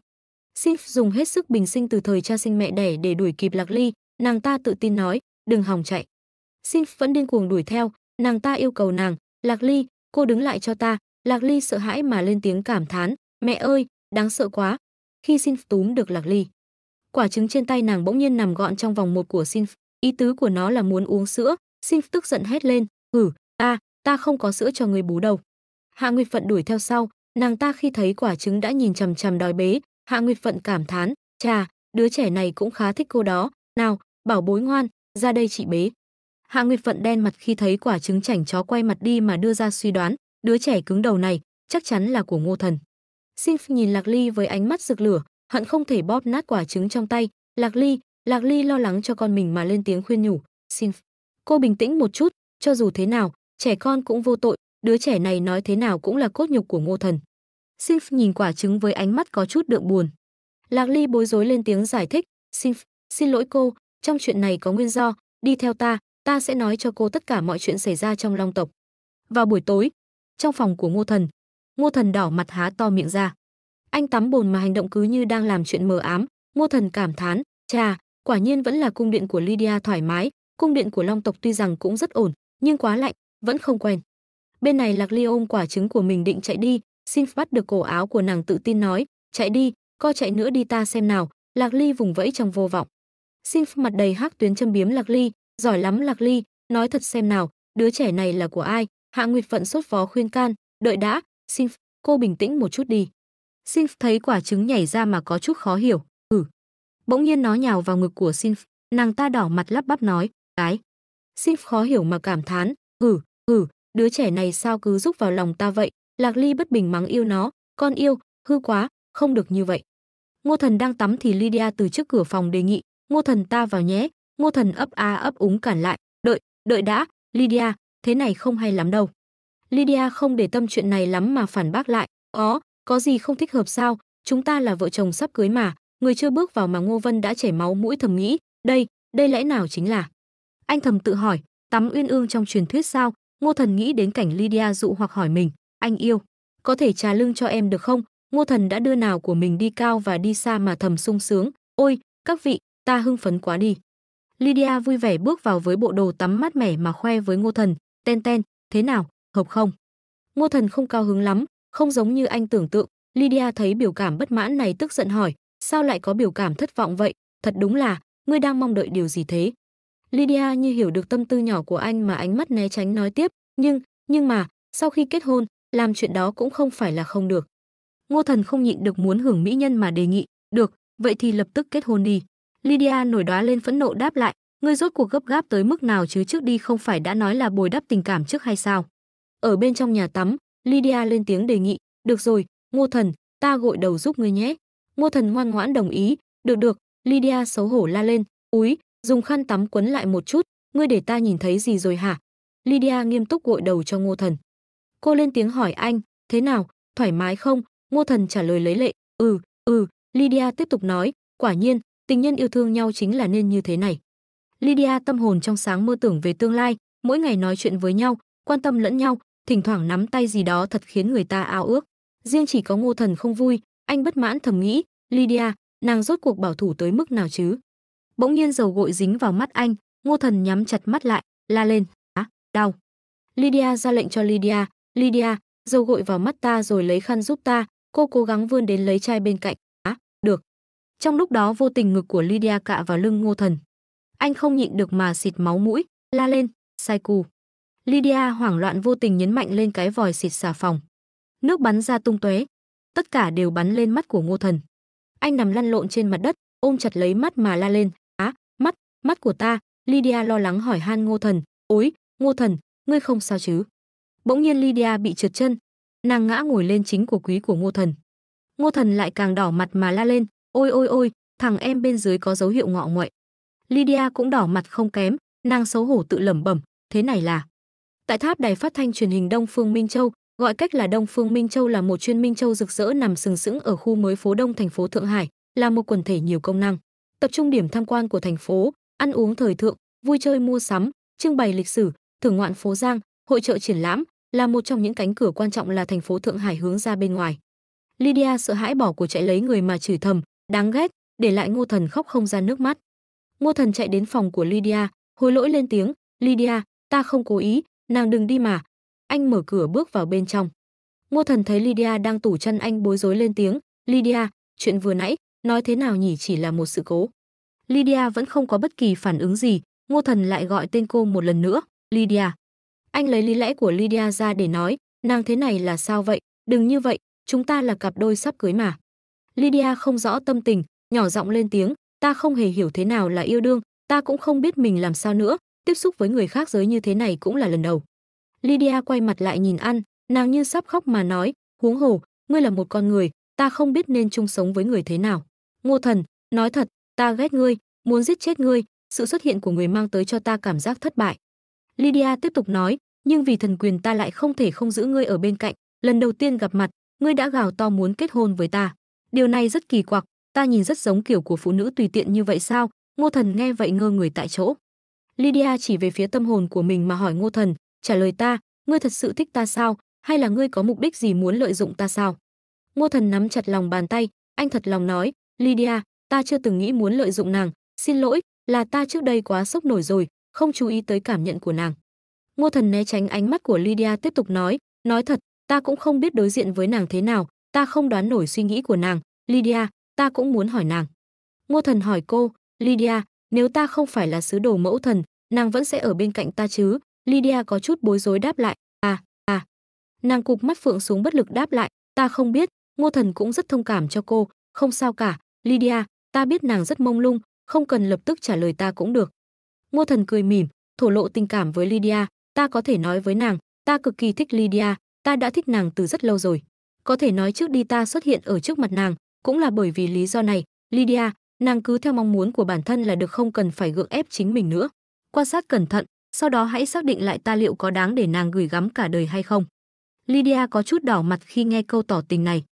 Sinf dùng hết sức bình sinh từ thời cha sinh mẹ đẻ để đuổi kịp Lạc Ly, nàng ta tự tin nói, "Đừng hòng chạy." Sinf vẫn điên cuồng đuổi theo, nàng ta yêu cầu nàng, "Lạc Ly, cô đứng lại cho ta lạc ly sợ hãi mà lên tiếng cảm thán mẹ ơi đáng sợ quá khi xin túm được lạc ly quả trứng trên tay nàng bỗng nhiên nằm gọn trong vòng một của xin ý tứ của nó là muốn uống sữa xin tức giận hét lên ừ ta, ta không có sữa cho người bú đâu hạ nguyệt phận đuổi theo sau nàng ta khi thấy quả trứng đã nhìn chằm chằm đòi bế hạ nguyệt phận cảm thán chà đứa trẻ này cũng khá thích cô đó nào bảo bối ngoan ra đây chị bế Hạ Nguyệt Vận đen mặt khi thấy quả trứng chảnh chó quay mặt đi mà đưa ra suy đoán, đứa trẻ cứng đầu này chắc chắn là của Ngô Thần. Sinh nhìn Lạc Ly với ánh mắt rực lửa, hận không thể bóp nát quả trứng trong tay. Lạc Ly, Lạc Ly lo lắng cho con mình mà lên tiếng khuyên nhủ. Sinh. cô bình tĩnh một chút, cho dù thế nào, trẻ con cũng vô tội, đứa trẻ này nói thế nào cũng là cốt nhục của Ngô Thần. Sinh nhìn quả trứng với ánh mắt có chút đượm buồn. Lạc Ly bối rối lên tiếng giải thích. Sinh xin lỗi cô, trong chuyện này có nguyên do, đi theo ta, ta sẽ nói cho cô tất cả mọi chuyện xảy ra trong long tộc. Vào buổi tối, trong phòng của Ngô Thần, Ngô Thần đỏ mặt há to miệng ra. Anh tắm bồn mà hành động cứ như đang làm chuyện mờ ám, Ngô Thần cảm thán, chà, quả nhiên vẫn là cung điện của Lydia thoải mái, cung điện của long tộc tuy rằng cũng rất ổn, nhưng quá lạnh, vẫn không quen. Bên này Lạc Ly ôm quả trứng của mình định chạy đi, xin bắt được cổ áo của nàng tự tin nói, chạy đi, co chạy nữa đi ta xem nào, Lạc Ly vùng vẫy trong vô vọng. Sinf mặt đầy hắc tuyến châm biếm Lạc Ly, giỏi lắm lạc ly nói thật xem nào đứa trẻ này là của ai hạ nguyệt vận sốt phó khuyên can đợi đã xin cô bình tĩnh một chút đi xin thấy quả trứng nhảy ra mà có chút khó hiểu ừ bỗng nhiên nó nhào vào ngực của xin nàng ta đỏ mặt lắp bắp nói cái xin khó hiểu mà cảm thán ừ ừ đứa trẻ này sao cứ rúc vào lòng ta vậy lạc ly bất bình mắng yêu nó con yêu hư quá không được như vậy ngô thần đang tắm thì lydia từ trước cửa phòng đề nghị ngô thần ta vào nhé Ngô Thần ấp a ấp úng cản lại, "Đợi, đợi đã, Lydia, thế này không hay lắm đâu." Lydia không để tâm chuyện này lắm mà phản bác lại, "Có, có gì không thích hợp sao? Chúng ta là vợ chồng sắp cưới mà, người chưa bước vào mà Ngô Vân đã chảy máu mũi thầm nghĩ, đây, đây lẽ nào chính là?" Anh thầm tự hỏi, tắm uyên ương trong truyền thuyết sao? Ngô Thần nghĩ đến cảnh Lydia dụ hoặc hỏi mình, "Anh yêu, có thể trả lương cho em được không?" Ngô Thần đã đưa nào của mình đi cao và đi xa mà thầm sung sướng, "Ôi, các vị, ta hưng phấn quá đi." Lydia vui vẻ bước vào với bộ đồ tắm mát mẻ mà khoe với Ngô Thần, "Ten Ten, thế nào, hợp không?" Ngô Thần không cao hứng lắm, không giống như anh tưởng tượng, Lydia thấy biểu cảm bất mãn này tức giận hỏi, "Sao lại có biểu cảm thất vọng vậy, thật đúng là, ngươi đang mong đợi điều gì thế?" Lydia như hiểu được tâm tư nhỏ của anh mà ánh mắt né tránh nói tiếp, "Nhưng, nhưng mà, sau khi kết hôn, làm chuyện đó cũng không phải là không được." Ngô Thần không nhịn được muốn hưởng mỹ nhân mà đề nghị, "Được, vậy thì lập tức kết hôn đi." Lydia nổi đoá lên phẫn nộ đáp lại, ngươi rốt cuộc gấp gáp tới mức nào chứ trước đi không phải đã nói là bồi đắp tình cảm trước hay sao? Ở bên trong nhà tắm, Lydia lên tiếng đề nghị, được rồi, ngô thần, ta gội đầu giúp ngươi nhé. Ngô thần ngoan ngoãn đồng ý, được được, Lydia xấu hổ la lên, úi, dùng khăn tắm quấn lại một chút, ngươi để ta nhìn thấy gì rồi hả? Lydia nghiêm túc gội đầu cho ngô thần. Cô lên tiếng hỏi anh, thế nào, thoải mái không? Ngô thần trả lời lấy lệ, ừ, ừ, Lydia tiếp tục nói, quả nhiên, tình nhân yêu thương nhau chính là nên như thế này. Lydia tâm hồn trong sáng mơ tưởng về tương lai, mỗi ngày nói chuyện với nhau, quan tâm lẫn nhau, thỉnh thoảng nắm tay gì đó thật khiến người ta ao ước. Riêng chỉ có Ngô Thần không vui, anh bất mãn thầm nghĩ, Lydia, nàng rốt cuộc bảo thủ tới mức nào chứ? Bỗng nhiên dầu gội dính vào mắt anh, Ngô Thần nhắm chặt mắt lại, la lên, "Á, đau." Lydia ra lệnh cho Lydia, "Lydia, dầu gội vào mắt ta rồi lấy khăn giúp ta." Cô cố gắng vươn đến lấy chai bên cạnh, trong lúc đó vô tình ngực của Lydia cạ vào lưng Ngô Thần. Anh không nhịn được mà xịt máu mũi, la lên, sai cù. Lydia hoảng loạn vô tình nhấn mạnh lên cái vòi xịt xà phòng. Nước bắn ra tung tóe, tất cả đều bắn lên mắt của Ngô Thần. Anh nằm lăn lộn trên mặt đất, ôm chặt lấy mắt mà la lên, "Á, mắt, mắt của ta." Lydia lo lắng hỏi han Ngô Thần, "Ối, Ngô Thần, ngươi không sao chứ?" Bỗng nhiên Lydia bị trượt chân, nàng ngã ngồi lên chính của quý của Ngô Thần. Ngô Thần lại càng đỏ mặt mà la lên, Ôi ôi ôi, thằng em bên dưới có dấu hiệu ngọ nguậy. Lydia cũng đỏ mặt không kém, nàng xấu hổ tự lẩm bẩm, thế này là. Tại tháp đài phát thanh truyền hình Đông Phương Minh Châu, gọi cách là Đông Phương Minh Châu là một chuyên Minh Châu rực rỡ nằm sừng sững ở khu mới phố Đông thành phố Thượng Hải, là một quần thể nhiều công năng, tập trung điểm tham quan của thành phố, ăn uống thời thượng, vui chơi mua sắm, trưng bày lịch sử, thưởng ngoạn phố Giang, hội trợ triển lãm, là một trong những cánh cửa quan trọng là thành phố Thượng Hải hướng ra bên ngoài. Lydia sợ hãi bỏ của chạy lấy người mà chửi thầm, Đáng ghét, để lại Ngô Thần khóc không ra nước mắt. Ngô Thần chạy đến phòng của Lydia, hối lỗi lên tiếng, "Lydia, ta không cố ý, nàng đừng đi mà." Anh mở cửa bước vào bên trong. Ngô Thần thấy Lydia đang tủ chân anh bối rối lên tiếng, "Lydia, chuyện vừa nãy, nói thế nào nhỉ chỉ là một sự cố?" Lydia vẫn không có bất kỳ phản ứng gì, Ngô Thần lại gọi tên cô một lần nữa, "Lydia." Anh lấy lý lẽ của Lydia ra để nói, "Nàng thế này là sao vậy? Đừng như vậy, chúng ta là cặp đôi sắp cưới mà." Lydia không rõ tâm tình, nhỏ giọng lên tiếng, ta không hề hiểu thế nào là yêu đương, ta cũng không biết mình làm sao nữa, tiếp xúc với người khác giới như thế này cũng là lần đầu. Lydia quay mặt lại nhìn ăn, nàng như sắp khóc mà nói, huống hồ, ngươi là một con người, ta không biết nên chung sống với người thế nào. Ngô thần, nói thật, ta ghét ngươi, muốn giết chết ngươi, sự xuất hiện của người mang tới cho ta cảm giác thất bại. Lydia tiếp tục nói, nhưng vì thần quyền ta lại không thể không giữ ngươi ở bên cạnh, lần đầu tiên gặp mặt, ngươi đã gào to muốn kết hôn với ta điều này rất kỳ quặc ta nhìn rất giống kiểu của phụ nữ tùy tiện như vậy sao ngô thần nghe vậy ngơ người tại chỗ lydia chỉ về phía tâm hồn của mình mà hỏi ngô thần trả lời ta ngươi thật sự thích ta sao hay là ngươi có mục đích gì muốn lợi dụng ta sao ngô thần nắm chặt lòng bàn tay anh thật lòng nói lydia ta chưa từng nghĩ muốn lợi dụng nàng xin lỗi là ta trước đây quá sốc nổi rồi không chú ý tới cảm nhận của nàng ngô thần né tránh ánh mắt của lydia tiếp tục nói nói thật ta cũng không biết đối diện với nàng thế nào ta không đoán nổi suy nghĩ của nàng, Lydia, ta cũng muốn hỏi nàng. Ngô thần hỏi cô, Lydia, nếu ta không phải là sứ đồ mẫu thần, nàng vẫn sẽ ở bên cạnh ta chứ? Lydia có chút bối rối đáp lại, à, à. Nàng cụp mắt phượng xuống bất lực đáp lại, ta không biết, ngô thần cũng rất thông cảm cho cô, không sao cả, Lydia, ta biết nàng rất mông lung, không cần lập tức trả lời ta cũng được. Ngô thần cười mỉm, thổ lộ tình cảm với Lydia, ta có thể nói với nàng, ta cực kỳ thích Lydia, ta đã thích nàng từ rất lâu rồi. Có thể nói trước đi ta xuất hiện ở trước mặt nàng, cũng là bởi vì lý do này, Lydia, nàng cứ theo mong muốn của bản thân là được không cần phải gượng ép chính mình nữa. Quan sát cẩn thận, sau đó hãy xác định lại ta liệu có đáng để nàng gửi gắm cả đời hay không. Lydia có chút đỏ mặt khi nghe câu tỏ tình này.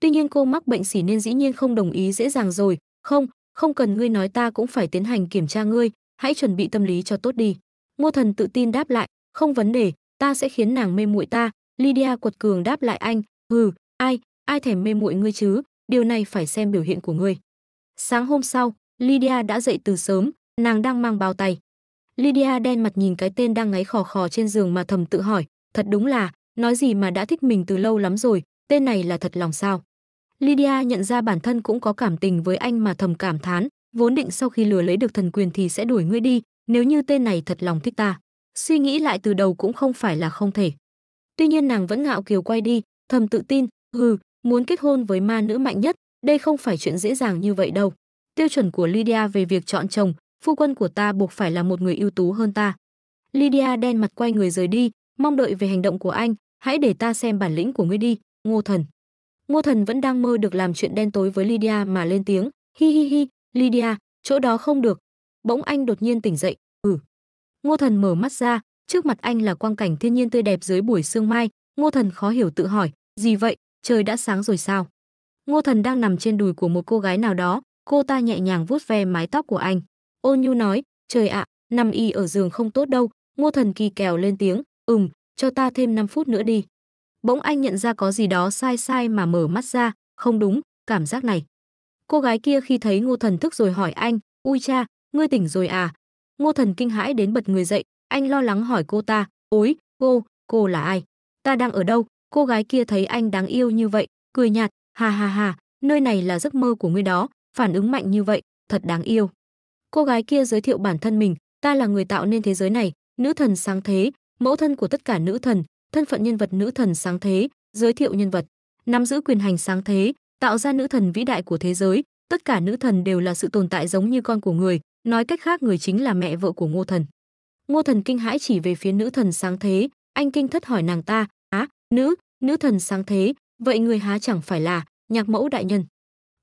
Tuy nhiên cô mắc bệnh xỉ nên dĩ nhiên không đồng ý dễ dàng rồi, không, không cần ngươi nói ta cũng phải tiến hành kiểm tra ngươi, hãy chuẩn bị tâm lý cho tốt đi. Ngô thần tự tin đáp lại, không vấn đề, ta sẽ khiến nàng mê muội ta, Lydia quật cường đáp lại anh, hừ ai ai thèm mê muội ngươi chứ điều này phải xem biểu hiện của ngươi sáng hôm sau lydia đã dậy từ sớm nàng đang mang bao tay lydia đen mặt nhìn cái tên đang ngáy khò khò trên giường mà thầm tự hỏi thật đúng là nói gì mà đã thích mình từ lâu lắm rồi tên này là thật lòng sao lydia nhận ra bản thân cũng có cảm tình với anh mà thầm cảm thán vốn định sau khi lừa lấy được thần quyền thì sẽ đuổi ngươi đi nếu như tên này thật lòng thích ta suy nghĩ lại từ đầu cũng không phải là không thể tuy nhiên nàng vẫn ngạo kiều quay đi thầm tự tin, hừ, muốn kết hôn với ma nữ mạnh nhất, đây không phải chuyện dễ dàng như vậy đâu. Tiêu chuẩn của Lydia về việc chọn chồng, phu quân của ta buộc phải là một người ưu tú hơn ta. Lydia đen mặt quay người rời đi, mong đợi về hành động của anh, hãy để ta xem bản lĩnh của ngươi đi, Ngô Thần. Ngô Thần vẫn đang mơ được làm chuyện đen tối với Lydia mà lên tiếng, hi hi hi, Lydia, chỗ đó không được. Bỗng anh đột nhiên tỉnh dậy, ừ. Ngô Thần mở mắt ra, trước mặt anh là quang cảnh thiên nhiên tươi đẹp dưới buổi sương mai, Ngô Thần khó hiểu tự hỏi, gì vậy, trời đã sáng rồi sao? Ngô Thần đang nằm trên đùi của một cô gái nào đó, cô ta nhẹ nhàng vuốt ve mái tóc của anh. Ôn Nhu nói, trời ạ, nằm y ở giường không tốt đâu. Ngô Thần kỳ kèo lên tiếng, ừm, cho ta thêm 5 phút nữa đi. Bỗng anh nhận ra có gì đó sai sai mà mở mắt ra, không đúng, cảm giác này. Cô gái kia khi thấy Ngô Thần thức rồi hỏi anh, ui cha, ngươi tỉnh rồi à? Ngô Thần kinh hãi đến bật người dậy, anh lo lắng hỏi cô ta, ối, cô, cô là ai? Ta đang ở đâu? Cô gái kia thấy anh đáng yêu như vậy, cười nhạt, ha ha ha, nơi này là giấc mơ của ngươi đó, phản ứng mạnh như vậy, thật đáng yêu. Cô gái kia giới thiệu bản thân mình, ta là người tạo nên thế giới này, nữ thần sáng thế, mẫu thân của tất cả nữ thần, thân phận nhân vật nữ thần sáng thế, giới thiệu nhân vật, nắm giữ quyền hành sáng thế, tạo ra nữ thần vĩ đại của thế giới, tất cả nữ thần đều là sự tồn tại giống như con của người, nói cách khác người chính là mẹ vợ của Ngô thần. Ngô thần kinh hãi chỉ về phía nữ thần sáng thế, anh kinh thất hỏi nàng ta, Nữ, nữ thần sáng thế, vậy người há chẳng phải là nhạc mẫu đại nhân.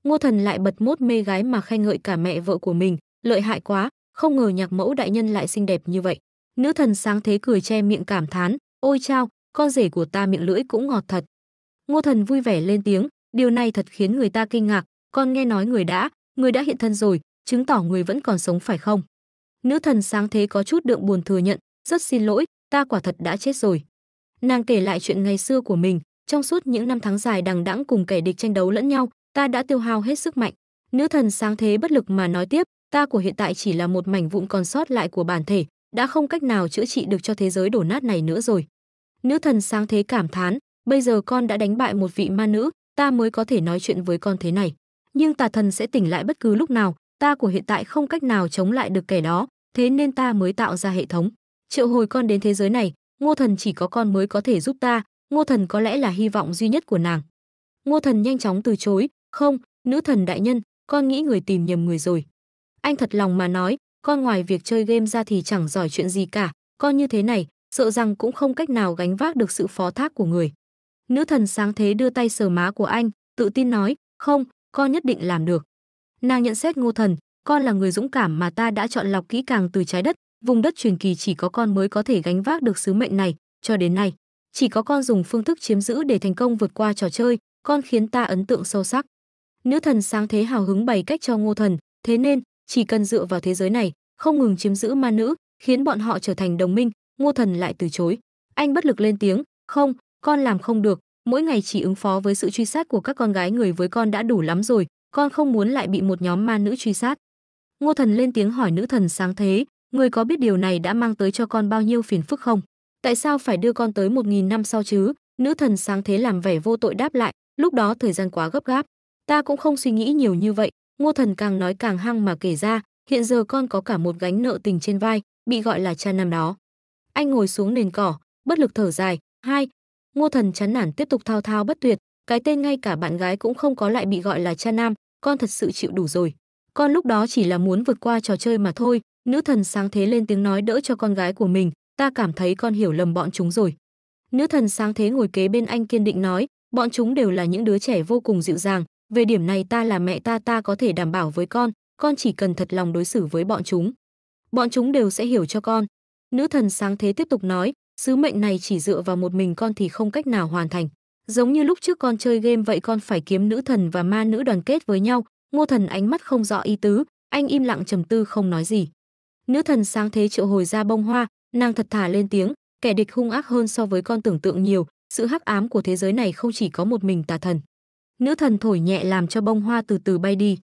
Ngô thần lại bật mốt mê gái mà khen ngợi cả mẹ vợ của mình, lợi hại quá, không ngờ nhạc mẫu đại nhân lại xinh đẹp như vậy. Nữ thần sáng thế cười che miệng cảm thán, ôi chao, con rể của ta miệng lưỡi cũng ngọt thật. Ngô thần vui vẻ lên tiếng, điều này thật khiến người ta kinh ngạc, con nghe nói người đã, người đã hiện thân rồi, chứng tỏ người vẫn còn sống phải không? Nữ thần sáng thế có chút đượng buồn thừa nhận, rất xin lỗi, ta quả thật đã chết rồi. Nàng kể lại chuyện ngày xưa của mình, trong suốt những năm tháng dài đằng đẵng cùng kẻ địch tranh đấu lẫn nhau, ta đã tiêu hao hết sức mạnh. Nữ thần sáng thế bất lực mà nói tiếp, ta của hiện tại chỉ là một mảnh vụn còn sót lại của bản thể, đã không cách nào chữa trị được cho thế giới đổ nát này nữa rồi. Nữ thần sáng thế cảm thán, bây giờ con đã đánh bại một vị ma nữ, ta mới có thể nói chuyện với con thế này. Nhưng tà thần sẽ tỉnh lại bất cứ lúc nào, ta của hiện tại không cách nào chống lại được kẻ đó, thế nên ta mới tạo ra hệ thống. Triệu hồi con đến thế giới này, ngô thần chỉ có con mới có thể giúp ta ngô thần có lẽ là hy vọng duy nhất của nàng ngô thần nhanh chóng từ chối không nữ thần đại nhân con nghĩ người tìm nhầm người rồi anh thật lòng mà nói con ngoài việc chơi game ra thì chẳng giỏi chuyện gì cả con như thế này sợ rằng cũng không cách nào gánh vác được sự phó thác của người nữ thần sáng thế đưa tay sờ má của anh tự tin nói không con nhất định làm được nàng nhận xét ngô thần con là người dũng cảm mà ta đã chọn lọc kỹ càng từ trái đất Vùng đất truyền kỳ chỉ có con mới có thể gánh vác được sứ mệnh này, cho đến nay, chỉ có con dùng phương thức chiếm giữ để thành công vượt qua trò chơi, con khiến ta ấn tượng sâu sắc. Nữ thần sáng thế hào hứng bày cách cho Ngô thần, thế nên chỉ cần dựa vào thế giới này, không ngừng chiếm giữ ma nữ, khiến bọn họ trở thành đồng minh, Ngô thần lại từ chối. Anh bất lực lên tiếng, "Không, con làm không được, mỗi ngày chỉ ứng phó với sự truy sát của các con gái người với con đã đủ lắm rồi, con không muốn lại bị một nhóm ma nữ truy sát." Ngô thần lên tiếng hỏi nữ thần sáng thế, Người có biết điều này đã mang tới cho con bao nhiêu phiền phức không? Tại sao phải đưa con tới một nghìn năm sau chứ? Nữ thần sáng thế làm vẻ vô tội đáp lại, lúc đó thời gian quá gấp gáp. Ta cũng không suy nghĩ nhiều như vậy, ngô thần càng nói càng hăng mà kể ra, hiện giờ con có cả một gánh nợ tình trên vai, bị gọi là cha năm đó. Anh ngồi xuống nền cỏ, bất lực thở dài, hai. Ngô thần chán nản tiếp tục thao thao bất tuyệt, cái tên ngay cả bạn gái cũng không có lại bị gọi là cha nam, con thật sự chịu đủ rồi. Con lúc đó chỉ là muốn vượt qua trò chơi mà thôi, Nữ thần sáng thế lên tiếng nói đỡ cho con gái của mình, ta cảm thấy con hiểu lầm bọn chúng rồi. Nữ thần sáng thế ngồi kế bên anh kiên định nói, bọn chúng đều là những đứa trẻ vô cùng dịu dàng, về điểm này ta là mẹ ta ta có thể đảm bảo với con, con chỉ cần thật lòng đối xử với bọn chúng. Bọn chúng đều sẽ hiểu cho con. Nữ thần sáng thế tiếp tục nói, sứ mệnh này chỉ dựa vào một mình con thì không cách nào hoàn thành. Giống như lúc trước con chơi game vậy con phải kiếm nữ thần và ma nữ đoàn kết với nhau, ngô thần ánh mắt không rõ ý tứ, anh im lặng trầm tư không nói gì. Nữ thần sáng thế triệu hồi ra bông hoa, nàng thật thà lên tiếng, kẻ địch hung ác hơn so với con tưởng tượng nhiều, sự hắc ám của thế giới này không chỉ có một mình tà thần. Nữ thần thổi nhẹ làm cho bông hoa từ từ bay đi.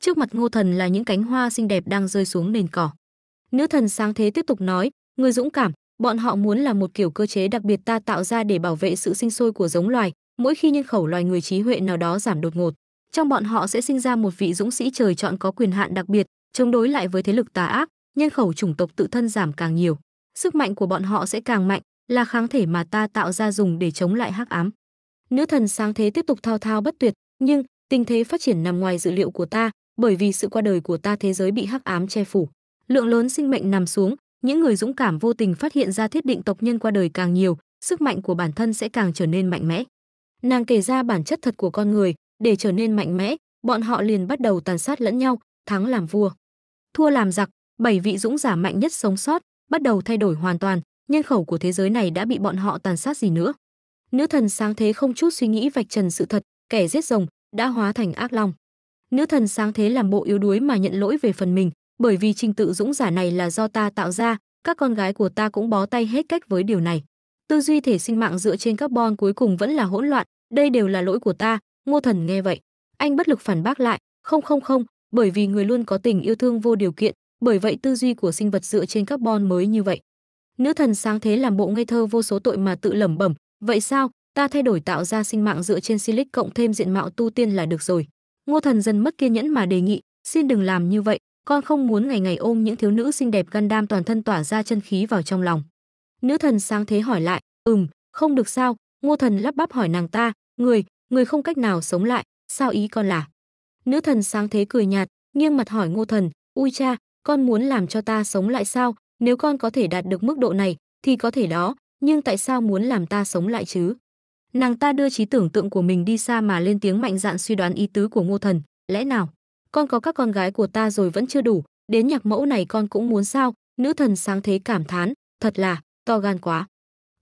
Trước mặt Ngô thần là những cánh hoa xinh đẹp đang rơi xuống nền cỏ. Nữ thần sáng thế tiếp tục nói, người dũng cảm, bọn họ muốn là một kiểu cơ chế đặc biệt ta tạo ra để bảo vệ sự sinh sôi của giống loài, mỗi khi nhân khẩu loài người trí huệ nào đó giảm đột ngột, trong bọn họ sẽ sinh ra một vị dũng sĩ trời chọn có quyền hạn đặc biệt, chống đối lại với thế lực tà ác, nhân khẩu chủng tộc tự thân giảm càng nhiều, sức mạnh của bọn họ sẽ càng mạnh, là kháng thể mà ta tạo ra dùng để chống lại hắc ám. Nữ thần sáng thế tiếp tục thao thao bất tuyệt, nhưng tình thế phát triển nằm ngoài dự liệu của ta, bởi vì sự qua đời của ta thế giới bị hắc ám che phủ. Lượng lớn sinh mệnh nằm xuống, những người dũng cảm vô tình phát hiện ra thiết định tộc nhân qua đời càng nhiều, sức mạnh của bản thân sẽ càng trở nên mạnh mẽ. Nàng kể ra bản chất thật của con người, để trở nên mạnh mẽ, bọn họ liền bắt đầu tàn sát lẫn nhau, thắng làm vua, thua làm giặc, bảy vị dũng giả mạnh nhất sống sót bắt đầu thay đổi hoàn toàn, nhân khẩu của thế giới này đã bị bọn họ tàn sát gì nữa. Nữ thần sáng thế không chút suy nghĩ vạch trần sự thật, kẻ giết rồng đã hóa thành ác long. Nữ thần sáng thế làm bộ yếu đuối mà nhận lỗi về phần mình, bởi vì trình tự dũng giả này là do ta tạo ra, các con gái của ta cũng bó tay hết cách với điều này. Tư duy thể sinh mạng dựa trên carbon cuối cùng vẫn là hỗn loạn, đây đều là lỗi của ta, Ngô Thần nghe vậy. Anh bất lực phản bác lại, không không không, bởi vì người luôn có tình yêu thương vô điều kiện, bởi vậy tư duy của sinh vật dựa trên carbon mới như vậy. Nữ thần sáng thế làm bộ ngây thơ vô số tội mà tự lẩm bẩm, vậy sao, ta thay đổi tạo ra sinh mạng dựa trên silic cộng thêm diện mạo tu tiên là được rồi. Ngô thần dần mất kiên nhẫn mà đề nghị, xin đừng làm như vậy, con không muốn ngày ngày ôm những thiếu nữ xinh đẹp gan đam toàn thân tỏa ra chân khí vào trong lòng. Nữ thần sáng thế hỏi lại, ừm, không được sao, ngô thần lắp bắp hỏi nàng ta, người, người không cách nào sống lại, sao ý con là? Nữ thần sáng thế cười nhạt, nghiêng mặt hỏi ngô thần, ui cha, con muốn làm cho ta sống lại sao nếu con có thể đạt được mức độ này thì có thể đó nhưng tại sao muốn làm ta sống lại chứ nàng ta đưa trí tưởng tượng của mình đi xa mà lên tiếng mạnh dạn suy đoán ý tứ của ngô thần lẽ nào con có các con gái của ta rồi vẫn chưa đủ đến nhạc mẫu này con cũng muốn sao nữ thần sáng thế cảm thán thật là to gan quá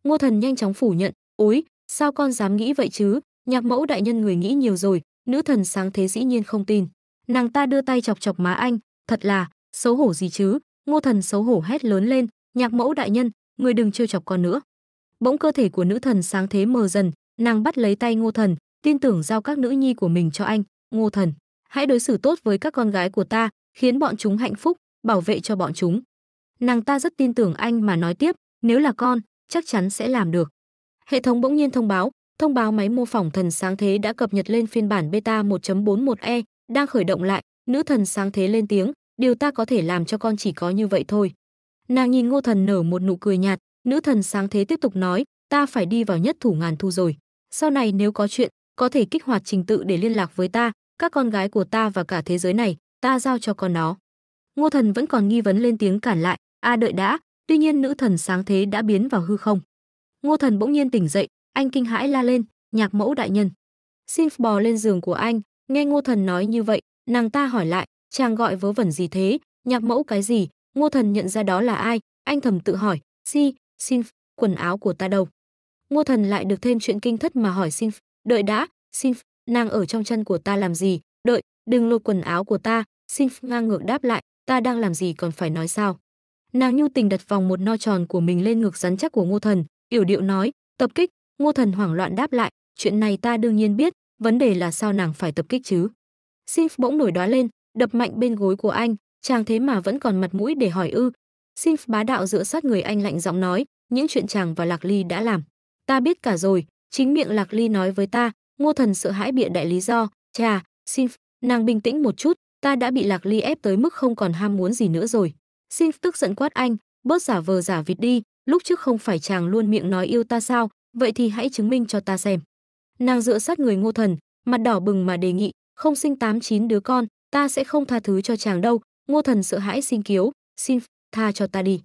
ngô thần nhanh chóng phủ nhận ối sao con dám nghĩ vậy chứ nhạc mẫu đại nhân người nghĩ nhiều rồi nữ thần sáng thế dĩ nhiên không tin nàng ta đưa tay chọc chọc má anh thật là xấu hổ gì chứ ngô thần xấu hổ hét lớn lên nhạc mẫu đại nhân người đừng trêu chọc con nữa bỗng cơ thể của nữ thần sáng thế mờ dần nàng bắt lấy tay ngô thần tin tưởng giao các nữ nhi của mình cho anh ngô thần hãy đối xử tốt với các con gái của ta khiến bọn chúng hạnh phúc bảo vệ cho bọn chúng nàng ta rất tin tưởng anh mà nói tiếp nếu là con chắc chắn sẽ làm được hệ thống bỗng nhiên thông báo thông báo máy mô phỏng thần sáng thế đã cập nhật lên phiên bản beta 1.41e đang khởi động lại nữ thần sáng thế lên tiếng điều ta có thể làm cho con chỉ có như vậy thôi. Nàng nhìn ngô thần nở một nụ cười nhạt, nữ thần sáng thế tiếp tục nói, ta phải đi vào nhất thủ ngàn thu rồi. Sau này nếu có chuyện, có thể kích hoạt trình tự để liên lạc với ta, các con gái của ta và cả thế giới này, ta giao cho con nó. Ngô thần vẫn còn nghi vấn lên tiếng cản lại, a đợi đã, tuy nhiên nữ thần sáng thế đã biến vào hư không. Ngô thần bỗng nhiên tỉnh dậy, anh kinh hãi la lên, nhạc mẫu đại nhân. Xin bò lên giường của anh, nghe ngô thần nói như vậy, nàng ta hỏi lại, chàng gọi vớ vẩn gì thế nhạc mẫu cái gì ngô thần nhận ra đó là ai anh thầm tự hỏi si xin quần áo của ta đâu ngô thần lại được thêm chuyện kinh thất mà hỏi xin đợi đã xin nàng ở trong chân của ta làm gì đợi đừng lôi quần áo của ta xin ngang ngược đáp lại ta đang làm gì còn phải nói sao nàng nhu tình đặt vòng một no tròn của mình lên ngực rắn chắc của ngô thần yểu điệu nói tập kích ngô thần hoảng loạn đáp lại chuyện này ta đương nhiên biết vấn đề là sao nàng phải tập kích chứ xin bỗng nổi đoá lên đập mạnh bên gối của anh, chàng thế mà vẫn còn mặt mũi để hỏi ư. Sinh bá đạo dựa sát người anh lạnh giọng nói, những chuyện chàng và Lạc Ly đã làm. Ta biết cả rồi, chính miệng Lạc Ly nói với ta, ngô thần sợ hãi bịa đại lý do, chà, Sinh nàng bình tĩnh một chút, ta đã bị Lạc Ly ép tới mức không còn ham muốn gì nữa rồi. Sinh tức giận quát anh, bớt giả vờ giả vịt đi, lúc trước không phải chàng luôn miệng nói yêu ta sao, vậy thì hãy chứng minh cho ta xem. Nàng dựa sát người ngô thần, mặt đỏ bừng mà đề nghị, không sinh tám chín đứa con, ta sẽ không tha thứ cho chàng đâu ngô thần sợ hãi xin kiếu xin tha cho ta đi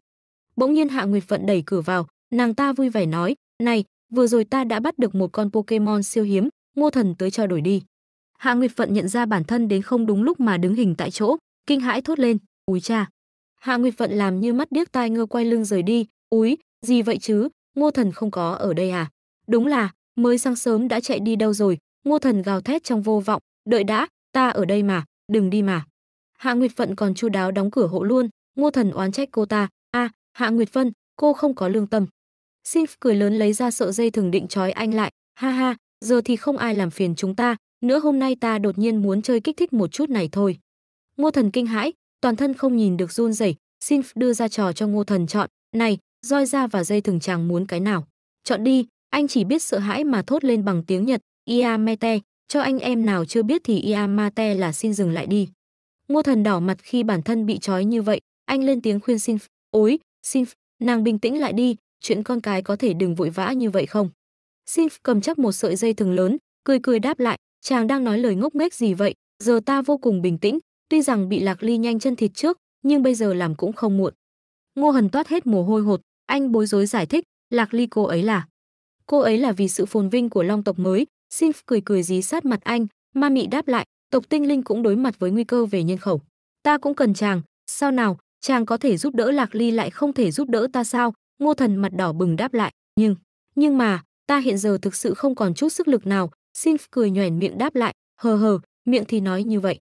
bỗng nhiên hạ nguyệt vận đẩy cửa vào nàng ta vui vẻ nói này vừa rồi ta đã bắt được một con pokemon siêu hiếm ngô thần tới cho đổi đi hạ nguyệt vận nhận ra bản thân đến không đúng lúc mà đứng hình tại chỗ kinh hãi thốt lên úi cha hạ nguyệt vận làm như mắt điếc tai ngơ quay lưng rời đi úi gì vậy chứ ngô thần không có ở đây à đúng là mới sáng sớm đã chạy đi đâu rồi ngô thần gào thét trong vô vọng đợi đã ta ở đây mà đừng đi mà. Hạ Nguyệt Phận còn chu đáo đóng cửa hộ luôn, Ngô Thần oán trách cô ta, a, à, Hạ Nguyệt Phân, cô không có lương tâm. Sinh cười lớn lấy ra sợi dây thường định trói anh lại, ha ha, giờ thì không ai làm phiền chúng ta, nữa hôm nay ta đột nhiên muốn chơi kích thích một chút này thôi. Ngô Thần kinh hãi, toàn thân không nhìn được run rẩy, Sinh đưa ra trò cho Ngô Thần chọn, "Này, roi ra và dây thường chàng muốn cái nào? Chọn đi." Anh chỉ biết sợ hãi mà thốt lên bằng tiếng Nhật, "Iamete, cho anh em nào chưa biết thì Yamate là xin dừng lại đi. Ngô thần đỏ mặt khi bản thân bị trói như vậy, anh lên tiếng khuyên xin, ối, xin, nàng bình tĩnh lại đi, chuyện con cái có thể đừng vội vã như vậy không. Xin cầm chắc một sợi dây thừng lớn, cười cười đáp lại, chàng đang nói lời ngốc nghếch gì vậy, giờ ta vô cùng bình tĩnh, tuy rằng bị lạc ly nhanh chân thịt trước, nhưng bây giờ làm cũng không muộn. Ngô Hần toát hết mồ hôi hột, anh bối rối giải thích, lạc ly cô ấy là. Cô ấy là vì sự phồn vinh của long tộc mới, Sif cười cười dí sát mặt anh, ma mị đáp lại, tộc tinh linh cũng đối mặt với nguy cơ về nhân khẩu. Ta cũng cần chàng, sao nào, chàng có thể giúp đỡ Lạc Ly lại không thể giúp đỡ ta sao? Ngô Thần mặt đỏ bừng đáp lại, nhưng, nhưng mà, ta hiện giờ thực sự không còn chút sức lực nào. Sif cười nhoẻn miệng đáp lại, hờ hờ, miệng thì nói như vậy.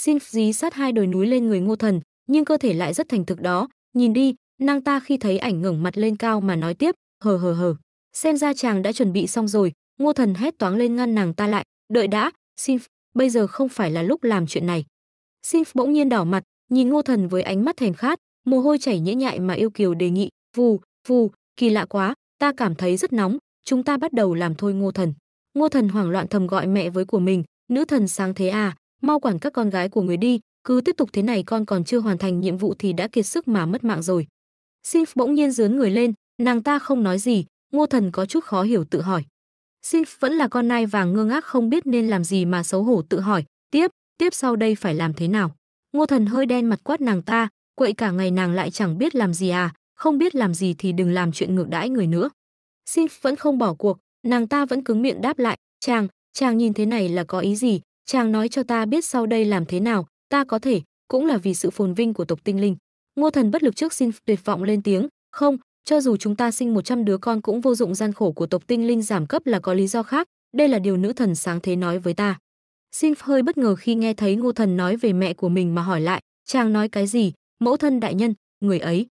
Sif dí sát hai đồi núi lên người Ngô Thần, nhưng cơ thể lại rất thành thực đó, nhìn đi, nàng ta khi thấy ảnh ngẩng mặt lên cao mà nói tiếp, hờ hờ hờ. Xem ra chàng đã chuẩn bị xong rồi, Ngô Thần hét toáng lên ngăn nàng ta lại, "Đợi đã, Sinf, bây giờ không phải là lúc làm chuyện này." Sinf bỗng nhiên đỏ mặt, nhìn Ngô Thần với ánh mắt thèm khát, mồ hôi chảy nhễ nhại mà yêu kiều đề nghị, "Vù, vù, kỳ lạ quá, ta cảm thấy rất nóng, chúng ta bắt đầu làm thôi Ngô Thần." Ngô Thần hoảng loạn thầm gọi mẹ với của mình, "Nữ thần sáng thế à, mau quản các con gái của người đi, cứ tiếp tục thế này con còn chưa hoàn thành nhiệm vụ thì đã kiệt sức mà mất mạng rồi." Sinf bỗng nhiên giương người lên, nàng ta không nói gì, Ngô Thần có chút khó hiểu tự hỏi, Sif vẫn là con nai vàng ngơ ngác không biết nên làm gì mà xấu hổ tự hỏi, tiếp, tiếp sau đây phải làm thế nào. Ngô thần hơi đen mặt quát nàng ta, quậy cả ngày nàng lại chẳng biết làm gì à, không biết làm gì thì đừng làm chuyện ngược đãi người nữa. Sif vẫn không bỏ cuộc, nàng ta vẫn cứng miệng đáp lại, chàng, chàng nhìn thế này là có ý gì, chàng nói cho ta biết sau đây làm thế nào, ta có thể, cũng là vì sự phồn vinh của tộc tinh linh. Ngô thần bất lực trước xin tuyệt vọng lên tiếng, không, cho dù chúng ta sinh 100 đứa con cũng vô dụng gian khổ của tộc tinh linh giảm cấp là có lý do khác, đây là điều nữ thần sáng thế nói với ta. Sinh hơi bất ngờ khi nghe thấy ngô thần nói về mẹ của mình mà hỏi lại, chàng nói cái gì, mẫu thân đại nhân, người ấy.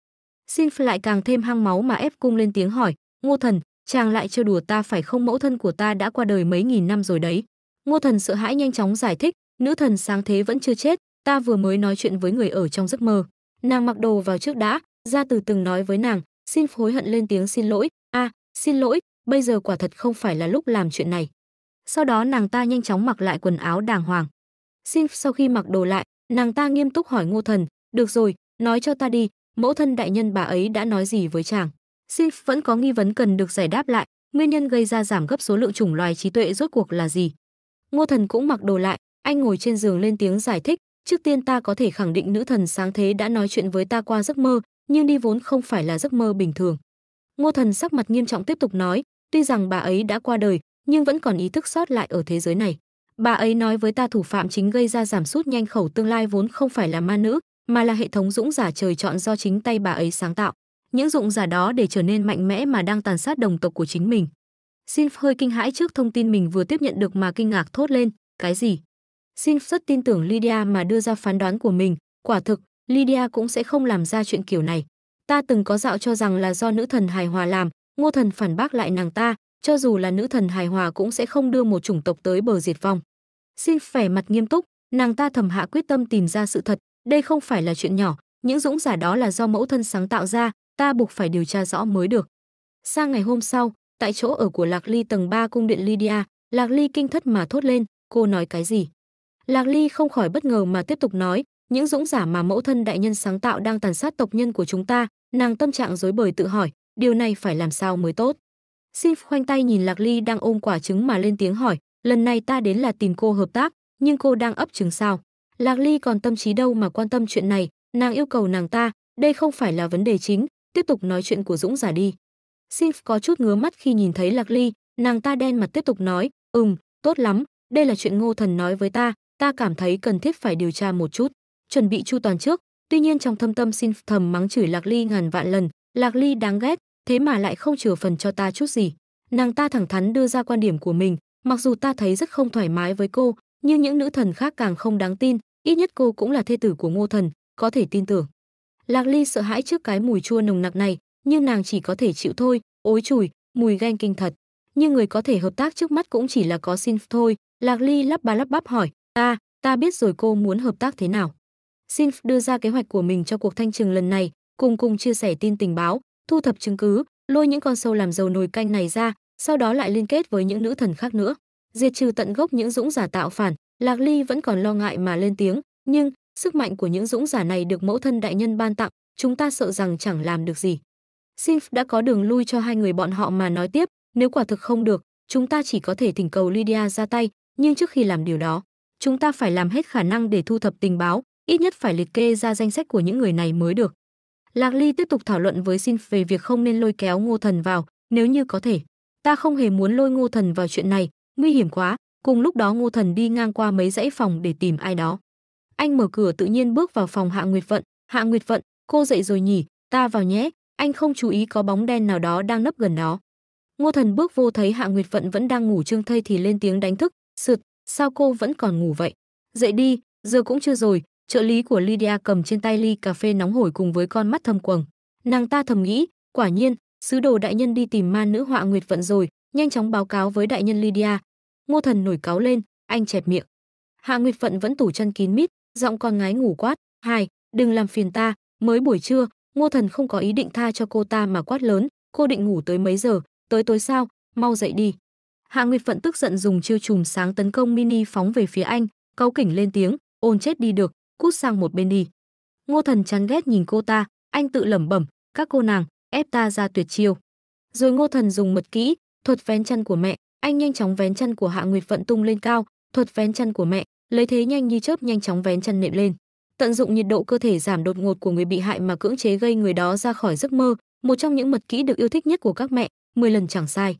Sinh lại càng thêm hăng máu mà ép cung lên tiếng hỏi, ngô thần, chàng lại trêu đùa ta phải không mẫu thân của ta đã qua đời mấy nghìn năm rồi đấy. Ngô thần sợ hãi nhanh chóng giải thích, nữ thần sáng thế vẫn chưa chết, ta vừa mới nói chuyện với người ở trong giấc mơ. Nàng mặc đồ vào trước đã, gia từ từng nói với nàng, xin hối hận lên tiếng xin lỗi, a, à, xin lỗi, bây giờ quả thật không phải là lúc làm chuyện này. Sau đó nàng ta nhanh chóng mặc lại quần áo đàng hoàng. Xin sau khi mặc đồ lại, nàng ta nghiêm túc hỏi Ngô Thần, "Được rồi, nói cho ta đi, mẫu thân đại nhân bà ấy đã nói gì với chàng?" Xin vẫn có nghi vấn cần được giải đáp lại, nguyên nhân gây ra giảm gấp số lượng chủng loài trí tuệ rốt cuộc là gì? Ngô Thần cũng mặc đồ lại, anh ngồi trên giường lên tiếng giải thích, "Trước tiên ta có thể khẳng định nữ thần sáng thế đã nói chuyện với ta qua giấc mơ, nhưng đi vốn không phải là giấc mơ bình thường. Ngô Thần sắc mặt nghiêm trọng tiếp tục nói, tuy rằng bà ấy đã qua đời, nhưng vẫn còn ý thức sót lại ở thế giới này. Bà ấy nói với ta thủ phạm chính gây ra giảm sút nhanh khẩu tương lai vốn không phải là ma nữ, mà là hệ thống dũng giả trời chọn do chính tay bà ấy sáng tạo. Những dũng giả đó để trở nên mạnh mẽ mà đang tàn sát đồng tộc của chính mình. Sinf hơi kinh hãi trước thông tin mình vừa tiếp nhận được mà kinh ngạc thốt lên, cái gì? Sinf rất tin tưởng Lydia mà đưa ra phán đoán của mình, quả thực, Lydia cũng sẽ không làm ra chuyện kiểu này. Ta từng có dạo cho rằng là do nữ thần hài hòa làm, Ngô thần phản bác lại nàng ta, cho dù là nữ thần hài hòa cũng sẽ không đưa một chủng tộc tới bờ diệt vong. Xin vẻ mặt nghiêm túc, nàng ta thầm hạ quyết tâm tìm ra sự thật, đây không phải là chuyện nhỏ, những dũng giả đó là do mẫu thân sáng tạo ra, ta buộc phải điều tra rõ mới được. Sang ngày hôm sau, tại chỗ ở của Lạc Ly tầng 3 cung điện Lydia, Lạc Ly kinh thất mà thốt lên, cô nói cái gì? Lạc Ly không khỏi bất ngờ mà tiếp tục nói, những dũng giả mà mẫu thân đại nhân sáng tạo đang tàn sát tộc nhân của chúng ta, nàng tâm trạng dối bời tự hỏi, điều này phải làm sao mới tốt. Sif khoanh tay nhìn Lạc Ly đang ôm quả trứng mà lên tiếng hỏi, lần này ta đến là tìm cô hợp tác, nhưng cô đang ấp trứng sao? Lạc Ly còn tâm trí đâu mà quan tâm chuyện này, nàng yêu cầu nàng ta, đây không phải là vấn đề chính, tiếp tục nói chuyện của Dũng giả đi. Sif có chút ngứa mắt khi nhìn thấy Lạc Ly, nàng ta đen mặt tiếp tục nói, ừm, tốt lắm, đây là chuyện ngô thần nói với ta, ta cảm thấy cần thiết phải điều tra một chút chuẩn bị chu toàn trước tuy nhiên trong thâm tâm xin thầm mắng chửi lạc ly ngàn vạn lần lạc ly đáng ghét thế mà lại không chừa phần cho ta chút gì nàng ta thẳng thắn đưa ra quan điểm của mình mặc dù ta thấy rất không thoải mái với cô nhưng những nữ thần khác càng không đáng tin ít nhất cô cũng là thê tử của ngô thần có thể tin tưởng lạc ly sợ hãi trước cái mùi chua nồng nặc này nhưng nàng chỉ có thể chịu thôi ối chùi mùi ghen kinh thật nhưng người có thể hợp tác trước mắt cũng chỉ là có xin thôi lạc ly lắp ba lắp bắp hỏi ta ta biết rồi cô muốn hợp tác thế nào Sinf đưa ra kế hoạch của mình cho cuộc thanh trừng lần này, cùng cùng chia sẻ tin tình báo, thu thập chứng cứ, lôi những con sâu làm dầu nồi canh này ra, sau đó lại liên kết với những nữ thần khác nữa, diệt trừ tận gốc những dũng giả tạo phản. Lạc Ly vẫn còn lo ngại mà lên tiếng, nhưng sức mạnh của những dũng giả này được mẫu thân đại nhân ban tặng, chúng ta sợ rằng chẳng làm được gì. Sinf đã có đường lui cho hai người bọn họ mà nói tiếp, nếu quả thực không được, chúng ta chỉ có thể thỉnh cầu Lydia ra tay, nhưng trước khi làm điều đó, chúng ta phải làm hết khả năng để thu thập tình báo, ít nhất phải liệt kê ra danh sách của những người này mới được. Lạc Ly tiếp tục thảo luận với Xin về việc không nên lôi kéo Ngô Thần vào, nếu như có thể. Ta không hề muốn lôi Ngô Thần vào chuyện này, nguy hiểm quá. Cùng lúc đó Ngô Thần đi ngang qua mấy dãy phòng để tìm ai đó. Anh mở cửa tự nhiên bước vào phòng Hạ Nguyệt Vận. Hạ Nguyệt Vận, cô dậy rồi nhỉ, ta vào nhé. Anh không chú ý có bóng đen nào đó đang nấp gần đó. Ngô Thần bước vô thấy Hạ Nguyệt Vận vẫn đang ngủ trương thây thì lên tiếng đánh thức. Sượt, sao cô vẫn còn ngủ vậy? Dậy đi, giờ cũng chưa rồi, Trợ lý của Lydia cầm trên tay ly cà phê nóng hổi cùng với con mắt thâm quầng. Nàng ta thầm nghĩ, quả nhiên, sứ đồ đại nhân đi tìm ma nữ họa nguyệt vận rồi, nhanh chóng báo cáo với đại nhân Lydia. Ngô thần nổi cáo lên, anh chẹp miệng. Hạ Nguyệt Phận vẫn tủ chân kín mít, giọng con ngái ngủ quát, hai, đừng làm phiền ta, mới buổi trưa, Ngô Thần không có ý định tha cho cô ta mà quát lớn, cô định ngủ tới mấy giờ, tới tối sao, mau dậy đi. Hạ Nguyệt Phận tức giận dùng chiêu chùm sáng tấn công mini phóng về phía anh, cáu kỉnh lên tiếng, ôn chết đi được, cút sang một bên đi. Ngô Thần chán ghét nhìn cô ta, anh tự lẩm bẩm, các cô nàng, ép ta ra tuyệt chiêu. Rồi Ngô Thần dùng mật kỹ, thuật vén chân của mẹ, anh nhanh chóng vén chân của Hạ Nguyệt Vận tung lên cao, thuật vén chân của mẹ, lấy thế nhanh như chớp nhanh chóng vén chân nệm lên. Tận dụng nhiệt độ cơ thể giảm đột ngột của người bị hại mà cưỡng chế gây người đó ra khỏi giấc mơ, một trong những mật kỹ được yêu thích nhất của các mẹ, 10 lần chẳng sai.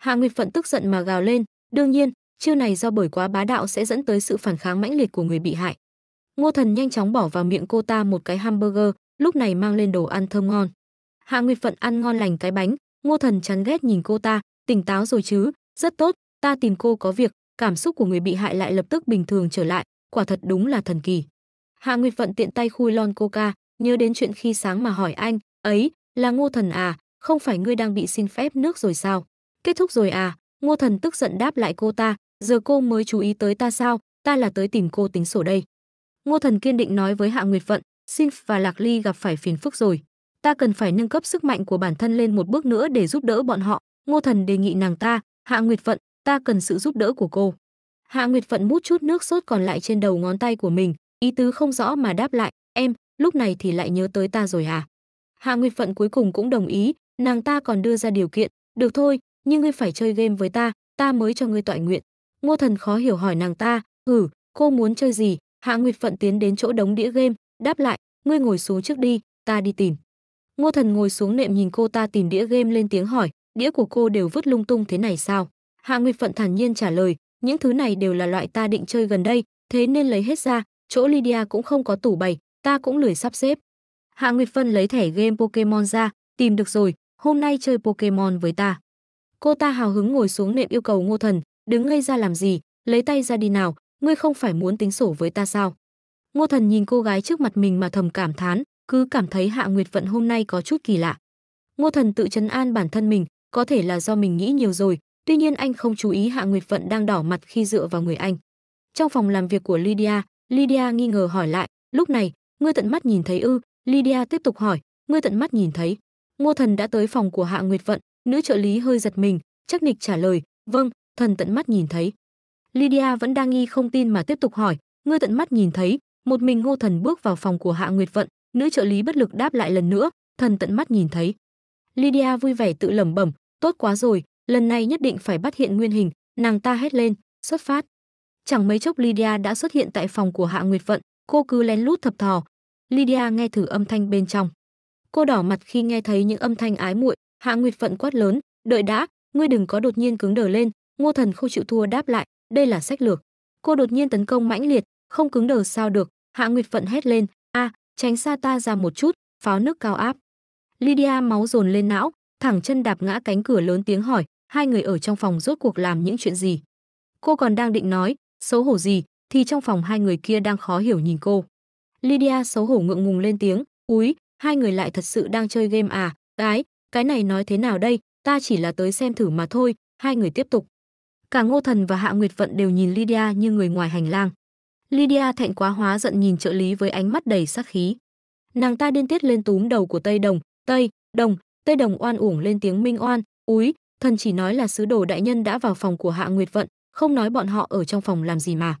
Hạ Nguyệt Phận tức giận mà gào lên, đương nhiên, chiêu này do bởi quá bá đạo sẽ dẫn tới sự phản kháng mãnh liệt của người bị hại. Ngô Thần nhanh chóng bỏ vào miệng cô ta một cái hamburger, lúc này mang lên đồ ăn thơm ngon. Hạ Nguyệt Phận ăn ngon lành cái bánh, Ngô Thần chán ghét nhìn cô ta, tỉnh táo rồi chứ, rất tốt, ta tìm cô có việc, cảm xúc của người bị hại lại lập tức bình thường trở lại, quả thật đúng là thần kỳ. Hạ Nguyệt Phận tiện tay khui lon coca, nhớ đến chuyện khi sáng mà hỏi anh, ấy, là Ngô Thần à, không phải ngươi đang bị xin phép nước rồi sao? Kết thúc rồi à? Ngô Thần tức giận đáp lại cô ta, giờ cô mới chú ý tới ta sao, ta là tới tìm cô tính sổ đây. Ngô Thần kiên định nói với Hạ Nguyệt Vận, Sinh và Lạc Ly gặp phải phiền phức rồi, ta cần phải nâng cấp sức mạnh của bản thân lên một bước nữa để giúp đỡ bọn họ. Ngô Thần đề nghị nàng ta, Hạ Nguyệt Vận, ta cần sự giúp đỡ của cô. Hạ Nguyệt Vận mút chút nước sốt còn lại trên đầu ngón tay của mình, ý tứ không rõ mà đáp lại, em, lúc này thì lại nhớ tới ta rồi à? Hạ Nguyệt Vận cuối cùng cũng đồng ý, nàng ta còn đưa ra điều kiện, được thôi, nhưng ngươi phải chơi game với ta, ta mới cho ngươi tọa nguyện. Ngô Thần khó hiểu hỏi nàng ta, ừ, cô muốn chơi gì, Hạ Nguyệt Phận tiến đến chỗ đống đĩa game, đáp lại, ngươi ngồi xuống trước đi, ta đi tìm. Ngô Thần ngồi xuống nệm nhìn cô ta tìm đĩa game lên tiếng hỏi, đĩa của cô đều vứt lung tung thế này sao? Hạ Nguyệt Phận thản nhiên trả lời, những thứ này đều là loại ta định chơi gần đây, thế nên lấy hết ra, chỗ Lydia cũng không có tủ bày, ta cũng lười sắp xếp. Hạ Nguyệt Phân lấy thẻ game Pokemon ra, tìm được rồi, hôm nay chơi Pokemon với ta. Cô ta hào hứng ngồi xuống nệm yêu cầu Ngô Thần, đứng ngây ra làm gì, lấy tay ra đi nào, ngươi không phải muốn tính sổ với ta sao? Ngô Thần nhìn cô gái trước mặt mình mà thầm cảm thán, cứ cảm thấy Hạ Nguyệt Vận hôm nay có chút kỳ lạ. Ngô Thần tự chấn an bản thân mình, có thể là do mình nghĩ nhiều rồi, tuy nhiên anh không chú ý Hạ Nguyệt Vận đang đỏ mặt khi dựa vào người anh. Trong phòng làm việc của Lydia, Lydia nghi ngờ hỏi lại, lúc này, ngươi tận mắt nhìn thấy ư? Lydia tiếp tục hỏi, ngươi tận mắt nhìn thấy? Ngô Thần đã tới phòng của Hạ Nguyệt Vận, nữ trợ lý hơi giật mình, chắc nịch trả lời, vâng, thần tận mắt nhìn thấy. Lydia vẫn đang nghi không tin mà tiếp tục hỏi, ngươi tận mắt nhìn thấy, một mình Ngô Thần bước vào phòng của Hạ Nguyệt Vận, nữ trợ lý bất lực đáp lại lần nữa, thần tận mắt nhìn thấy. Lydia vui vẻ tự lẩm bẩm, tốt quá rồi, lần này nhất định phải bắt hiện nguyên hình, nàng ta hét lên, xuất phát. Chẳng mấy chốc Lydia đã xuất hiện tại phòng của Hạ Nguyệt Vận, cô cứ lén lút thập thò. Lydia nghe thử âm thanh bên trong. Cô đỏ mặt khi nghe thấy những âm thanh ái muội, Hạ Nguyệt Vận quát lớn, "Đợi đã, ngươi đừng có đột nhiên cứng đờ lên." Ngô Thần không chịu thua đáp lại, đây là sách lược cô đột nhiên tấn công mãnh liệt không cứng đờ sao được hạ nguyệt phận hét lên a à, tránh xa ta ra một chút pháo nước cao áp lydia máu dồn lên não thẳng chân đạp ngã cánh cửa lớn tiếng hỏi hai người ở trong phòng rốt cuộc làm những chuyện gì cô còn đang định nói xấu hổ gì thì trong phòng hai người kia đang khó hiểu nhìn cô lydia xấu hổ ngượng ngùng lên tiếng úi hai người lại thật sự đang chơi game à cái cái này nói thế nào đây ta chỉ là tới xem thử mà thôi hai người tiếp tục Cả Ngô Thần và Hạ Nguyệt Vận đều nhìn Lydia như người ngoài hành lang. Lydia thẹn quá hóa giận nhìn trợ lý với ánh mắt đầy sát khí. Nàng ta điên tiết lên túm đầu của Tây Đồng, "Tây, Đồng, Tây Đồng oan uổng lên tiếng minh oan, úi, thần chỉ nói là sứ đồ đại nhân đã vào phòng của Hạ Nguyệt Vận, không nói bọn họ ở trong phòng làm gì mà."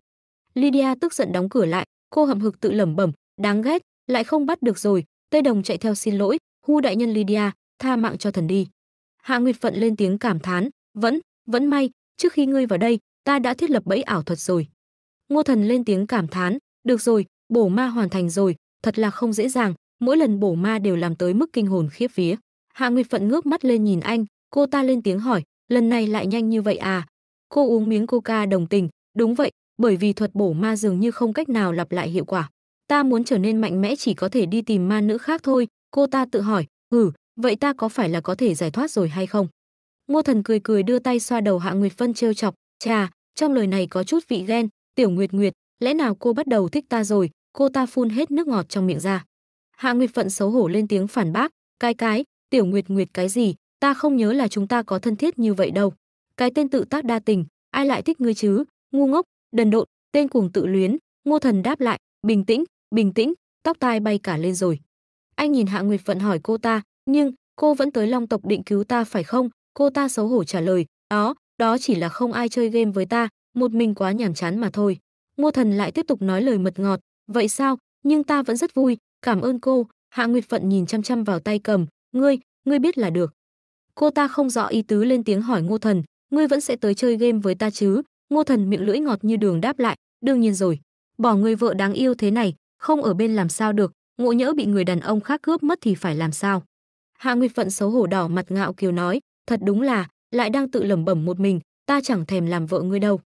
Lydia tức giận đóng cửa lại, cô hậm hực tự lẩm bẩm, "Đáng ghét, lại không bắt được rồi." Tây Đồng chạy theo xin lỗi, "Hu đại nhân Lydia, tha mạng cho thần đi." Hạ Nguyệt Vận lên tiếng cảm thán, "Vẫn, vẫn may, trước khi ngươi vào đây, ta đã thiết lập bẫy ảo thuật rồi. Ngô Thần lên tiếng cảm thán, được rồi, bổ ma hoàn thành rồi, thật là không dễ dàng, mỗi lần bổ ma đều làm tới mức kinh hồn khiếp vía. Hạ Nguyệt Phận ngước mắt lên nhìn anh, cô ta lên tiếng hỏi, lần này lại nhanh như vậy à? Cô uống miếng coca đồng tình, đúng vậy, bởi vì thuật bổ ma dường như không cách nào lặp lại hiệu quả. Ta muốn trở nên mạnh mẽ chỉ có thể đi tìm ma nữ khác thôi, cô ta tự hỏi, ừ, vậy ta có phải là có thể giải thoát rồi hay không? Ngô Thần cười cười đưa tay xoa đầu Hạ Nguyệt Vân trêu chọc, "Chà, trong lời này có chút vị ghen, Tiểu Nguyệt Nguyệt, lẽ nào cô bắt đầu thích ta rồi?" Cô ta phun hết nước ngọt trong miệng ra. Hạ Nguyệt Phận xấu hổ lên tiếng phản bác, "Cái cái, Tiểu Nguyệt Nguyệt cái gì, ta không nhớ là chúng ta có thân thiết như vậy đâu. Cái tên tự tác đa tình, ai lại thích ngươi chứ? Ngu ngốc, đần độn, tên cuồng tự luyến." Ngô Thần đáp lại, "Bình tĩnh, bình tĩnh, tóc tai bay cả lên rồi." Anh nhìn Hạ Nguyệt Phận hỏi cô ta, "Nhưng cô vẫn tới Long tộc định cứu ta phải không? Cô ta xấu hổ trả lời, đó, đó chỉ là không ai chơi game với ta, một mình quá nhàm chán mà thôi. Ngô Thần lại tiếp tục nói lời mật ngọt, vậy sao, nhưng ta vẫn rất vui, cảm ơn cô. Hạ Nguyệt Phận nhìn chăm chăm vào tay cầm, ngươi, ngươi biết là được. Cô ta không rõ ý tứ lên tiếng hỏi Ngô Thần, ngươi vẫn sẽ tới chơi game với ta chứ? Ngô Thần miệng lưỡi ngọt như đường đáp lại, đương nhiên rồi. Bỏ người vợ đáng yêu thế này, không ở bên làm sao được, ngộ nhỡ bị người đàn ông khác cướp mất thì phải làm sao? Hạ Nguyệt Phận xấu hổ đỏ mặt ngạo kiều nói, thật đúng là lại đang tự lẩm bẩm một mình, ta chẳng thèm làm vợ ngươi đâu.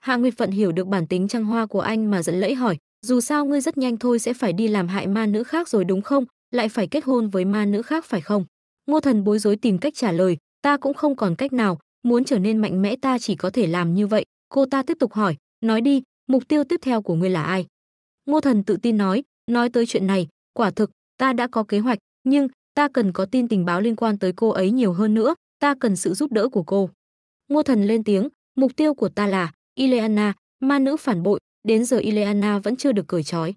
Hạ Nguyệt Phận hiểu được bản tính trăng hoa của anh mà giận lẫy hỏi, dù sao ngươi rất nhanh thôi sẽ phải đi làm hại ma nữ khác rồi đúng không, lại phải kết hôn với ma nữ khác phải không? Ngô Thần bối rối tìm cách trả lời, ta cũng không còn cách nào, muốn trở nên mạnh mẽ ta chỉ có thể làm như vậy. Cô ta tiếp tục hỏi, nói đi, mục tiêu tiếp theo của ngươi là ai? Ngô Thần tự tin nói, nói tới chuyện này, quả thực, ta đã có kế hoạch, nhưng ta cần có tin tình báo liên quan tới cô ấy nhiều hơn nữa, ta cần sự giúp đỡ của cô. Ngô thần lên tiếng, mục tiêu của ta là Ileana, ma nữ phản bội, đến giờ Ileana vẫn chưa được cởi trói.